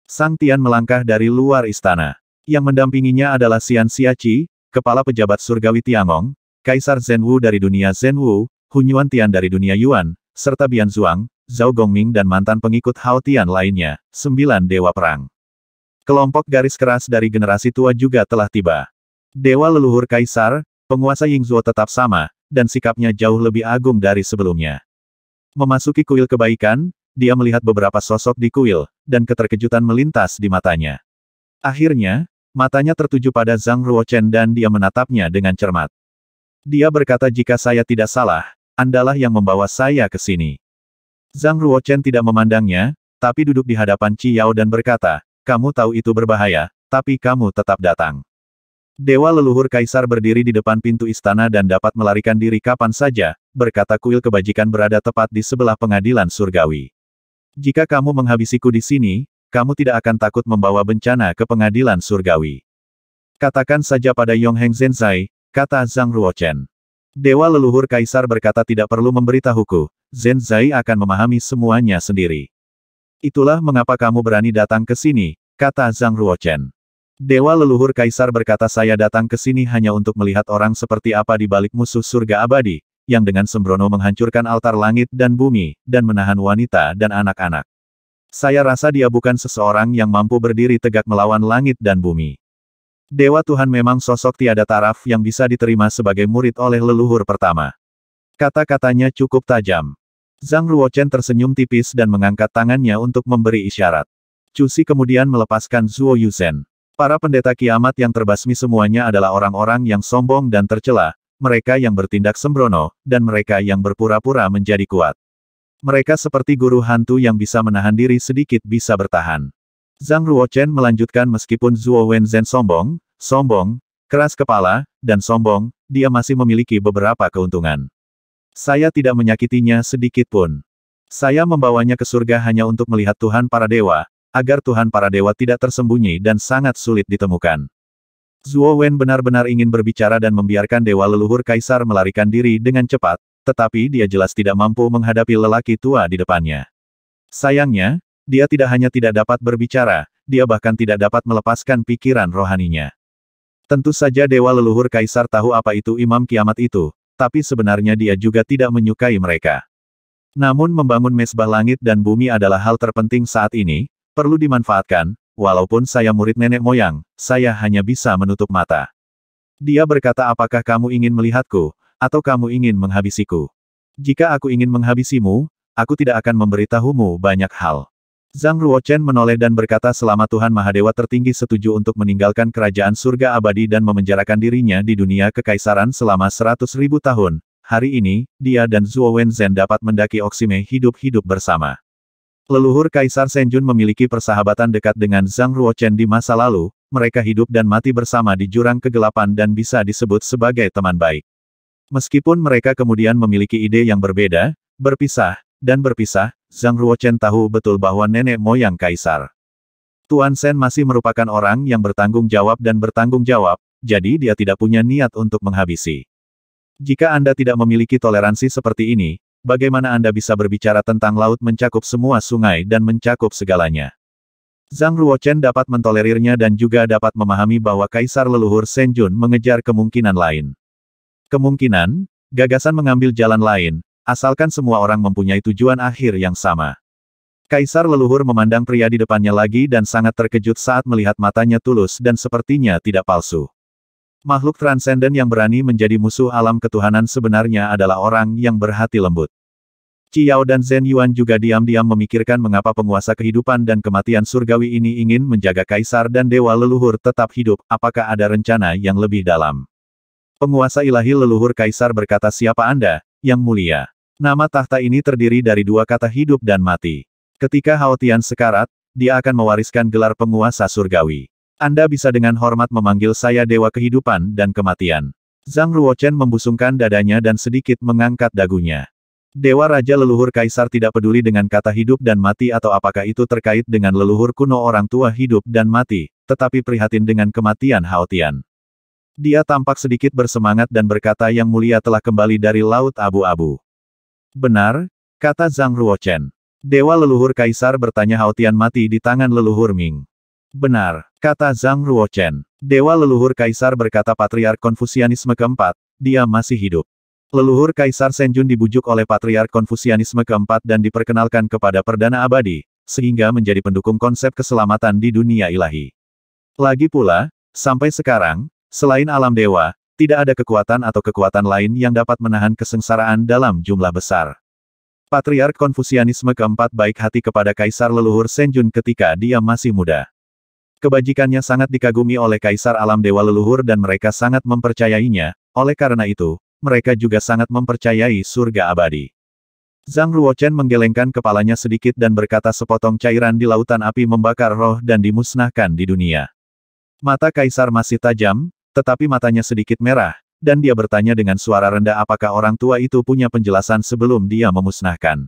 Speaker 1: Sang Tian melangkah dari luar istana. Yang mendampinginya adalah Xian Xiaqi, kepala pejabat surgawi Tiangong, Kaisar Zhenwu dari dunia Zhenwu, Hunyuan Tian dari dunia Yuan, serta Bian Zhuang, Zhao Gongming dan mantan pengikut Hao Tian lainnya, sembilan dewa perang. Kelompok garis keras dari generasi tua juga telah tiba. Dewa leluhur kaisar, penguasa Yingzuo tetap sama, dan sikapnya jauh lebih agung dari sebelumnya. Memasuki kuil kebaikan, dia melihat beberapa sosok di kuil, dan keterkejutan melintas di matanya. Akhirnya, Matanya tertuju pada Zhang Ruochen dan dia menatapnya dengan cermat. Dia berkata jika saya tidak salah, Andalah yang membawa saya ke sini. Zhang Ruochen tidak memandangnya, tapi duduk di hadapan Qi Yao dan berkata, kamu tahu itu berbahaya, tapi kamu tetap datang. Dewa leluhur kaisar berdiri di depan pintu istana dan dapat melarikan diri kapan saja, berkata kuil kebajikan berada tepat di sebelah pengadilan surgawi. Jika kamu menghabisiku di sini, kamu tidak akan takut membawa bencana ke pengadilan surgawi. Katakan saja pada Yongheng Zenzai, kata Zhang Ruochen. Dewa leluhur kaisar berkata tidak perlu memberitahuku, Zenzai akan memahami semuanya sendiri. Itulah mengapa kamu berani datang ke sini, kata Zhang Ruochen. Dewa leluhur kaisar berkata saya datang ke sini hanya untuk melihat orang seperti apa di balik musuh surga abadi, yang dengan sembrono menghancurkan altar langit dan bumi, dan menahan wanita dan anak-anak. Saya rasa dia bukan seseorang yang mampu berdiri tegak melawan langit dan bumi. Dewa Tuhan memang sosok tiada taraf yang bisa diterima sebagai murid oleh leluhur pertama. Kata-katanya cukup tajam. Zhang Ruochen tersenyum tipis dan mengangkat tangannya untuk memberi isyarat. Cusi kemudian melepaskan Zuo Yuzhen. Para pendeta kiamat yang terbasmi semuanya adalah orang-orang yang sombong dan tercela, mereka yang bertindak sembrono, dan mereka yang berpura-pura menjadi kuat. Mereka seperti guru hantu yang bisa menahan diri sedikit bisa bertahan. Zhang Ruochen melanjutkan meskipun Zhuo Wenzhen sombong, sombong, keras kepala, dan sombong, dia masih memiliki beberapa keuntungan. Saya tidak menyakitinya sedikit pun. Saya membawanya ke surga hanya untuk melihat Tuhan para dewa, agar Tuhan para dewa tidak tersembunyi dan sangat sulit ditemukan. Zhuo Wen benar-benar ingin berbicara dan membiarkan dewa leluhur kaisar melarikan diri dengan cepat, tetapi dia jelas tidak mampu menghadapi lelaki tua di depannya. Sayangnya, dia tidak hanya tidak dapat berbicara, dia bahkan tidak dapat melepaskan pikiran rohaninya. Tentu saja Dewa Leluhur Kaisar tahu apa itu Imam Kiamat itu, tapi sebenarnya dia juga tidak menyukai mereka. Namun membangun mesbah langit dan bumi adalah hal terpenting saat ini, perlu dimanfaatkan, walaupun saya murid nenek moyang, saya hanya bisa menutup mata. Dia berkata apakah kamu ingin melihatku, atau kamu ingin menghabisiku? Jika aku ingin menghabisimu, aku tidak akan memberitahumu banyak hal. Zhang Ruochen menoleh dan berkata selama Tuhan Mahadewa tertinggi setuju untuk meninggalkan kerajaan surga abadi dan memenjarakan dirinya di dunia kekaisaran selama seratus ribu tahun, hari ini, dia dan Zhuo Wenzhen dapat mendaki Oksime hidup-hidup bersama. Leluhur Kaisar Senjun memiliki persahabatan dekat dengan Zhang Ruochen di masa lalu, mereka hidup dan mati bersama di jurang kegelapan dan bisa disebut sebagai teman baik. Meskipun mereka kemudian memiliki ide yang berbeda, berpisah, dan berpisah, Zhang Ruochen tahu betul bahwa nenek moyang kaisar. Tuan Shen masih merupakan orang yang bertanggung jawab dan bertanggung jawab, jadi dia tidak punya niat untuk menghabisi. Jika Anda tidak memiliki toleransi seperti ini, bagaimana Anda bisa berbicara tentang laut mencakup semua sungai dan mencakup segalanya? Zhang Ruochen dapat mentolerirnya dan juga dapat memahami bahwa kaisar leluhur Shen Jun mengejar kemungkinan lain. Kemungkinan, gagasan mengambil jalan lain, asalkan semua orang mempunyai tujuan akhir yang sama. Kaisar leluhur memandang pria di depannya lagi dan sangat terkejut saat melihat matanya tulus dan sepertinya tidak palsu. Makhluk transenden yang berani menjadi musuh alam ketuhanan sebenarnya adalah orang yang berhati lembut. Qiao dan Zhen Yuan juga diam-diam memikirkan mengapa penguasa kehidupan dan kematian surgawi ini ingin menjaga kaisar dan dewa leluhur tetap hidup, apakah ada rencana yang lebih dalam. Penguasa ilahi leluhur kaisar berkata siapa Anda, yang mulia. Nama tahta ini terdiri dari dua kata hidup dan mati. Ketika Haotian sekarat, dia akan mewariskan gelar penguasa surgawi. Anda bisa dengan hormat memanggil saya Dewa Kehidupan dan Kematian. Zhang Ruochen membusungkan dadanya dan sedikit mengangkat dagunya. Dewa Raja Leluhur Kaisar tidak peduli dengan kata hidup dan mati atau apakah itu terkait dengan leluhur kuno orang tua hidup dan mati, tetapi prihatin dengan kematian Haotian. Dia tampak sedikit bersemangat dan berkata yang mulia telah kembali dari Laut Abu-Abu. Benar, kata Zhang Ruochen. Dewa leluhur kaisar bertanya Haotian mati di tangan leluhur Ming. Benar, kata Zhang Ruochen. Dewa leluhur kaisar berkata Patriark Konfusianisme keempat, dia masih hidup. Leluhur Kaisar Senjun dibujuk oleh Patriark Konfusianisme keempat dan diperkenalkan kepada Perdana Abadi, sehingga menjadi pendukung konsep keselamatan di dunia ilahi. Lagi pula, sampai sekarang, Selain alam dewa, tidak ada kekuatan atau kekuatan lain yang dapat menahan kesengsaraan dalam jumlah besar. Patriark Konfusianisme keempat baik hati kepada Kaisar leluhur Senjun ketika dia masih muda. Kebajikannya sangat dikagumi oleh Kaisar alam dewa leluhur dan mereka sangat mempercayainya, oleh karena itu, mereka juga sangat mempercayai surga abadi. Zhang Ruochen menggelengkan kepalanya sedikit dan berkata sepotong cairan di lautan api membakar roh dan dimusnahkan di dunia. Mata kaisar masih tajam, tetapi matanya sedikit merah, dan dia bertanya dengan suara rendah apakah orang tua itu punya penjelasan sebelum dia memusnahkan.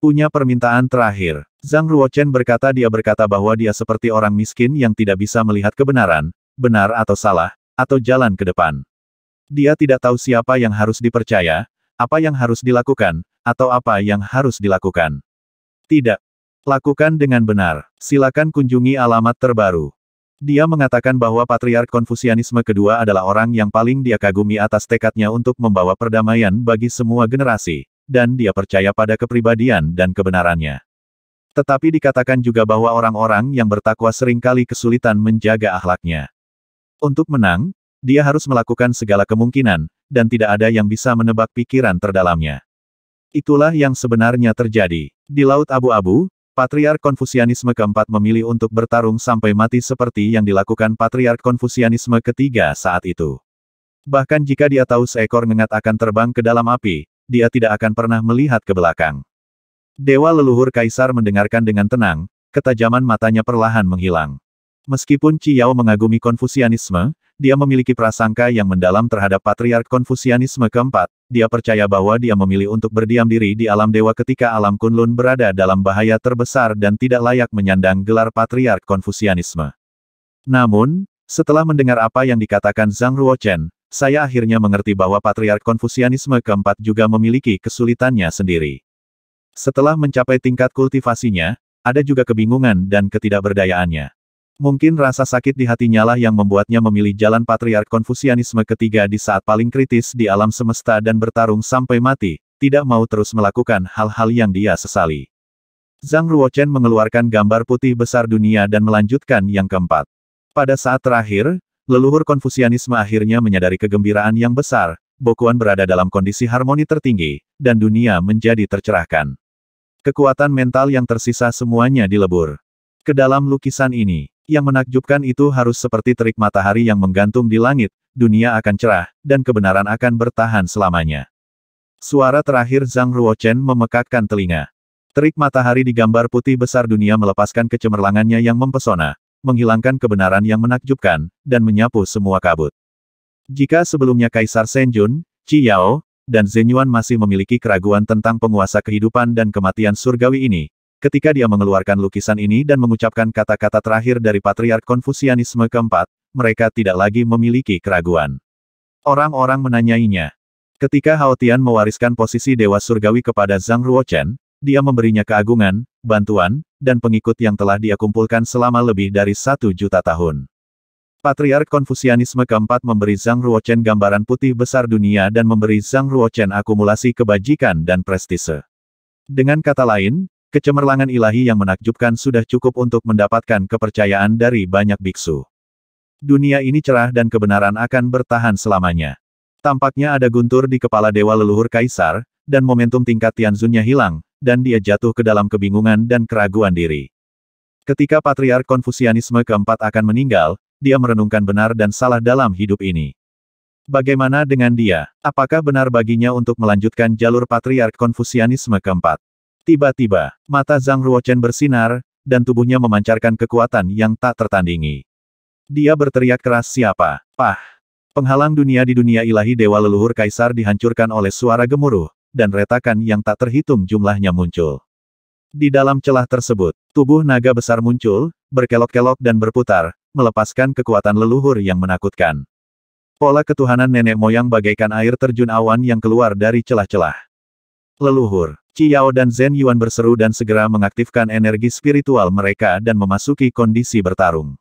Speaker 1: Punya permintaan terakhir. Zhang Ruochen berkata dia berkata bahwa dia seperti orang miskin yang tidak bisa melihat kebenaran, benar atau salah, atau jalan ke depan. Dia tidak tahu siapa yang harus dipercaya, apa yang harus dilakukan, atau apa yang harus dilakukan. Tidak. Lakukan dengan benar. Silakan kunjungi alamat terbaru. Dia mengatakan bahwa Patriark Konfusianisme kedua adalah orang yang paling dia kagumi atas tekadnya untuk membawa perdamaian bagi semua generasi, dan dia percaya pada kepribadian dan kebenarannya. Tetapi dikatakan juga bahwa orang-orang yang bertakwa seringkali kesulitan menjaga akhlaknya. Untuk menang, dia harus melakukan segala kemungkinan, dan tidak ada yang bisa menebak pikiran terdalamnya. Itulah yang sebenarnya terjadi. Di Laut Abu-Abu, Patriark Konfusianisme keempat memilih untuk bertarung sampai mati seperti yang dilakukan Patriark Konfusianisme ketiga saat itu. Bahkan jika dia tahu seekor ngengat akan terbang ke dalam api, dia tidak akan pernah melihat ke belakang. Dewa leluhur kaisar mendengarkan dengan tenang, ketajaman matanya perlahan menghilang. Meskipun Ciyao mengagumi Konfusianisme, dia memiliki prasangka yang mendalam terhadap Patriark Konfusianisme keempat, dia percaya bahwa dia memilih untuk berdiam diri di alam dewa ketika alam Kunlun berada dalam bahaya terbesar dan tidak layak menyandang gelar Patriark Konfusianisme. Namun, setelah mendengar apa yang dikatakan Zhang Ruochen, saya akhirnya mengerti bahwa Patriark Konfusianisme keempat juga memiliki kesulitannya sendiri. Setelah mencapai tingkat kultivasinya, ada juga kebingungan dan ketidakberdayaannya. Mungkin rasa sakit di hatinya lah yang membuatnya memilih jalan patriark konfusianisme ketiga di saat paling kritis di alam semesta dan bertarung sampai mati, tidak mau terus melakukan hal-hal yang dia sesali. Zhang Ruochen mengeluarkan gambar putih besar dunia dan melanjutkan yang keempat. Pada saat terakhir, leluhur konfusianisme akhirnya menyadari kegembiraan yang besar, Bokuan berada dalam kondisi harmoni tertinggi, dan dunia menjadi tercerahkan. Kekuatan mental yang tersisa semuanya dilebur. Ke dalam lukisan ini, yang menakjubkan itu harus seperti terik matahari yang menggantung di langit, dunia akan cerah, dan kebenaran akan bertahan selamanya. Suara terakhir Zhang Ruochen memekakkan telinga. Terik matahari di gambar putih besar dunia melepaskan kecemerlangannya yang mempesona, menghilangkan kebenaran yang menakjubkan, dan menyapu semua kabut. Jika sebelumnya Kaisar Senjun, Qi Yao, dan Zenyuan masih memiliki keraguan tentang penguasa kehidupan dan kematian surgawi ini, Ketika dia mengeluarkan lukisan ini dan mengucapkan kata-kata terakhir dari Patriark Konfusianisme keempat, mereka tidak lagi memiliki keraguan. Orang-orang menanyainya. Ketika Hao Tian mewariskan posisi Dewa Surgawi kepada Zhang Ruochen, dia memberinya keagungan, bantuan, dan pengikut yang telah dia kumpulkan selama lebih dari satu juta tahun. Patriark Konfusianisme keempat memberi Zhang Ruochen gambaran putih besar dunia dan memberi Zhang Ruochen akumulasi kebajikan dan prestise. Dengan kata lain, Kecemerlangan ilahi yang menakjubkan sudah cukup untuk mendapatkan kepercayaan dari banyak biksu. Dunia ini cerah dan kebenaran akan bertahan selamanya. Tampaknya ada guntur di kepala dewa leluhur kaisar, dan momentum tingkat Tianzunnya hilang, dan dia jatuh ke dalam kebingungan dan keraguan diri. Ketika Patriark Konfusianisme keempat akan meninggal, dia merenungkan benar dan salah dalam hidup ini. Bagaimana dengan dia? Apakah benar baginya untuk melanjutkan jalur Patriark Konfusianisme keempat? Tiba-tiba, mata Zhang Ruochen bersinar, dan tubuhnya memancarkan kekuatan yang tak tertandingi. Dia berteriak keras siapa? Pah! Penghalang dunia di dunia ilahi dewa leluhur kaisar dihancurkan oleh suara gemuruh, dan retakan yang tak terhitung jumlahnya muncul. Di dalam celah tersebut, tubuh naga besar muncul, berkelok-kelok dan berputar, melepaskan kekuatan leluhur yang menakutkan. Pola ketuhanan nenek moyang bagaikan air terjun awan yang keluar dari celah-celah. Leluhur, Qiao dan Zhen Yuan berseru dan segera mengaktifkan energi spiritual mereka dan memasuki kondisi bertarung.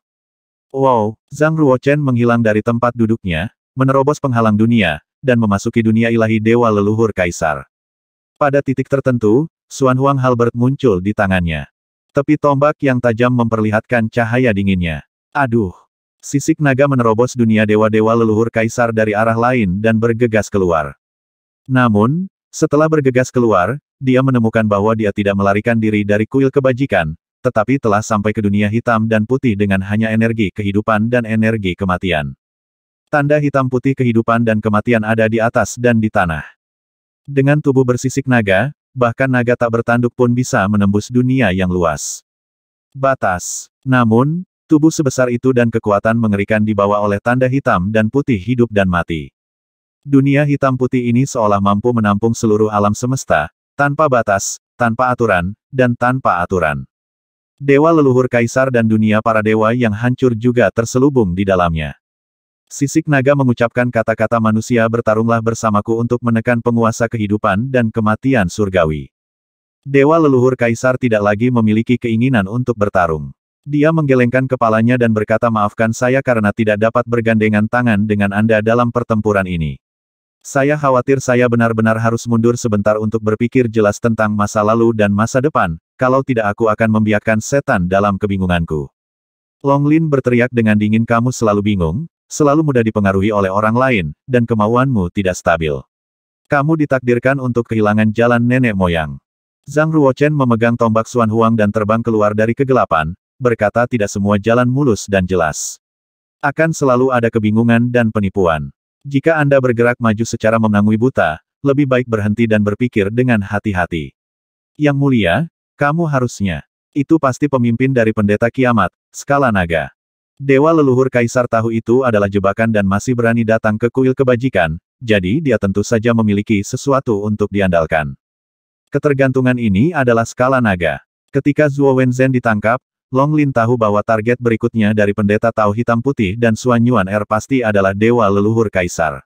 Speaker 1: Wow, Zhang Ruochen menghilang dari tempat duduknya, menerobos penghalang dunia, dan memasuki dunia ilahi Dewa Leluhur Kaisar. Pada titik tertentu, Xuan Huang Halbert muncul di tangannya. Tepi tombak yang tajam memperlihatkan cahaya dinginnya. Aduh! Sisik naga menerobos dunia dewa-dewa leluhur kaisar dari arah lain dan bergegas keluar. Namun, setelah bergegas keluar, dia menemukan bahwa dia tidak melarikan diri dari kuil kebajikan, tetapi telah sampai ke dunia hitam dan putih dengan hanya energi kehidupan dan energi kematian. Tanda hitam putih kehidupan dan kematian ada di atas dan di tanah. Dengan tubuh bersisik naga, bahkan naga tak bertanduk pun bisa menembus dunia yang luas. Batas. Namun, tubuh sebesar itu dan kekuatan mengerikan dibawa oleh tanda hitam dan putih hidup dan mati. Dunia hitam putih ini seolah mampu menampung seluruh alam semesta, tanpa batas, tanpa aturan, dan tanpa aturan. Dewa leluhur kaisar dan dunia para dewa yang hancur juga terselubung di dalamnya. Sisik naga mengucapkan kata-kata manusia bertarunglah bersamaku untuk menekan penguasa kehidupan dan kematian surgawi. Dewa leluhur kaisar tidak lagi memiliki keinginan untuk bertarung. Dia menggelengkan kepalanya dan berkata maafkan saya karena tidak dapat bergandengan tangan dengan Anda dalam pertempuran ini. Saya khawatir saya benar-benar harus mundur sebentar untuk berpikir jelas tentang masa lalu dan masa depan, kalau tidak aku akan membiarkan setan dalam kebingunganku. Long Lin berteriak dengan dingin kamu selalu bingung, selalu mudah dipengaruhi oleh orang lain, dan kemauanmu tidak stabil. Kamu ditakdirkan untuk kehilangan jalan nenek moyang. Zhang Ruochen memegang tombak Xuan Huang dan terbang keluar dari kegelapan, berkata tidak semua jalan mulus dan jelas. Akan selalu ada kebingungan dan penipuan. Jika Anda bergerak maju secara mengangui buta, lebih baik berhenti dan berpikir dengan hati-hati. Yang mulia, kamu harusnya. Itu pasti pemimpin dari pendeta kiamat, skala naga. Dewa leluhur kaisar tahu itu adalah jebakan dan masih berani datang ke kuil kebajikan, jadi dia tentu saja memiliki sesuatu untuk diandalkan. Ketergantungan ini adalah skala naga. Ketika Zhuo Wenzhen ditangkap, Long Lin tahu bahwa target berikutnya dari pendeta Tau Hitam Putih dan Suanyuan Yuan Er pasti adalah dewa leluhur kaisar.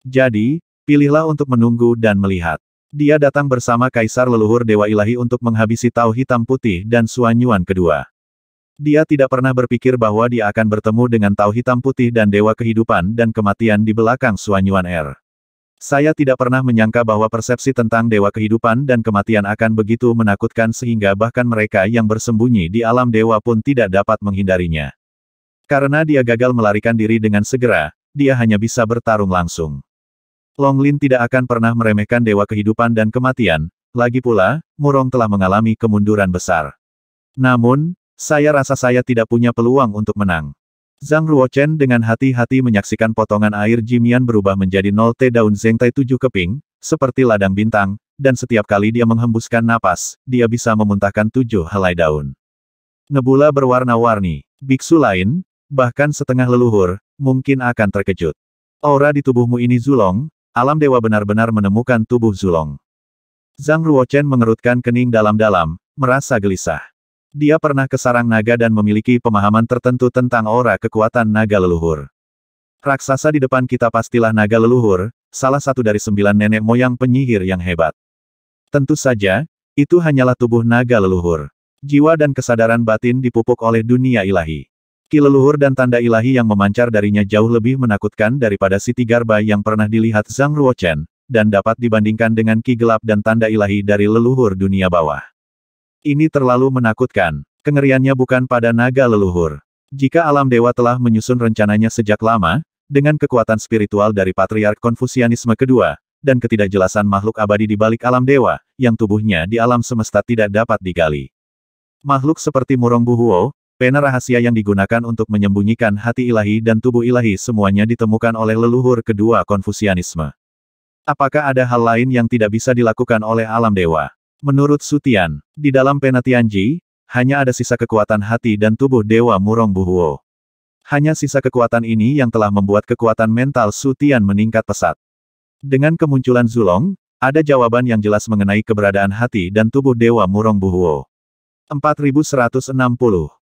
Speaker 1: Jadi, pilihlah untuk menunggu dan melihat. Dia datang bersama kaisar leluhur dewa ilahi untuk menghabisi Tau Hitam Putih dan Suanyuan Yuan kedua. Dia tidak pernah berpikir bahwa dia akan bertemu dengan Tau Hitam Putih dan Dewa Kehidupan dan Kematian di belakang Suanyuan Yuan Er. Saya tidak pernah menyangka bahwa persepsi tentang dewa kehidupan dan kematian akan begitu menakutkan sehingga bahkan mereka yang bersembunyi di alam dewa pun tidak dapat menghindarinya. Karena dia gagal melarikan diri dengan segera, dia hanya bisa bertarung langsung. Longlin tidak akan pernah meremehkan dewa kehidupan dan kematian, lagi pula, Murong telah mengalami kemunduran besar. Namun, saya rasa saya tidak punya peluang untuk menang. Zhang Ruochen dengan hati-hati menyaksikan potongan air Jimian berubah menjadi 0 T daun zengtai tujuh keping, seperti ladang bintang, dan setiap kali dia menghembuskan napas, dia bisa memuntahkan tujuh helai daun. Nebula berwarna-warni, biksu lain, bahkan setengah leluhur, mungkin akan terkejut. Aura di tubuhmu ini Zulong, alam dewa benar-benar menemukan tubuh Zulong. Zhang Ruochen mengerutkan kening dalam-dalam, merasa gelisah. Dia pernah ke sarang naga dan memiliki pemahaman tertentu tentang aura kekuatan naga leluhur. Raksasa di depan kita pastilah naga leluhur, salah satu dari sembilan nenek moyang penyihir yang hebat. Tentu saja, itu hanyalah tubuh naga leluhur. Jiwa dan kesadaran batin dipupuk oleh dunia ilahi. Ki leluhur dan tanda ilahi yang memancar darinya jauh lebih menakutkan daripada Siti Garba yang pernah dilihat Zhang Ruochen, dan dapat dibandingkan dengan ki gelap dan tanda ilahi dari leluhur dunia bawah. Ini terlalu menakutkan. Kengeriannya bukan pada naga leluhur. Jika alam dewa telah menyusun rencananya sejak lama, dengan kekuatan spiritual dari Patriark Konfusianisme kedua, dan ketidakjelasan makhluk abadi di balik alam dewa, yang tubuhnya di alam semesta tidak dapat digali. Makhluk seperti Murong Buhuo, pena rahasia yang digunakan untuk menyembunyikan hati ilahi dan tubuh ilahi semuanya ditemukan oleh leluhur kedua Konfusianisme. Apakah ada hal lain yang tidak bisa dilakukan oleh alam dewa? Menurut Sutian, di dalam pena Tianji, hanya ada sisa kekuatan hati dan tubuh Dewa Murong Buhuo. Hanya sisa kekuatan ini yang telah membuat kekuatan mental Sutian meningkat pesat. Dengan kemunculan Zulong, ada jawaban yang jelas mengenai keberadaan hati dan tubuh Dewa Murong Buhuo. 4160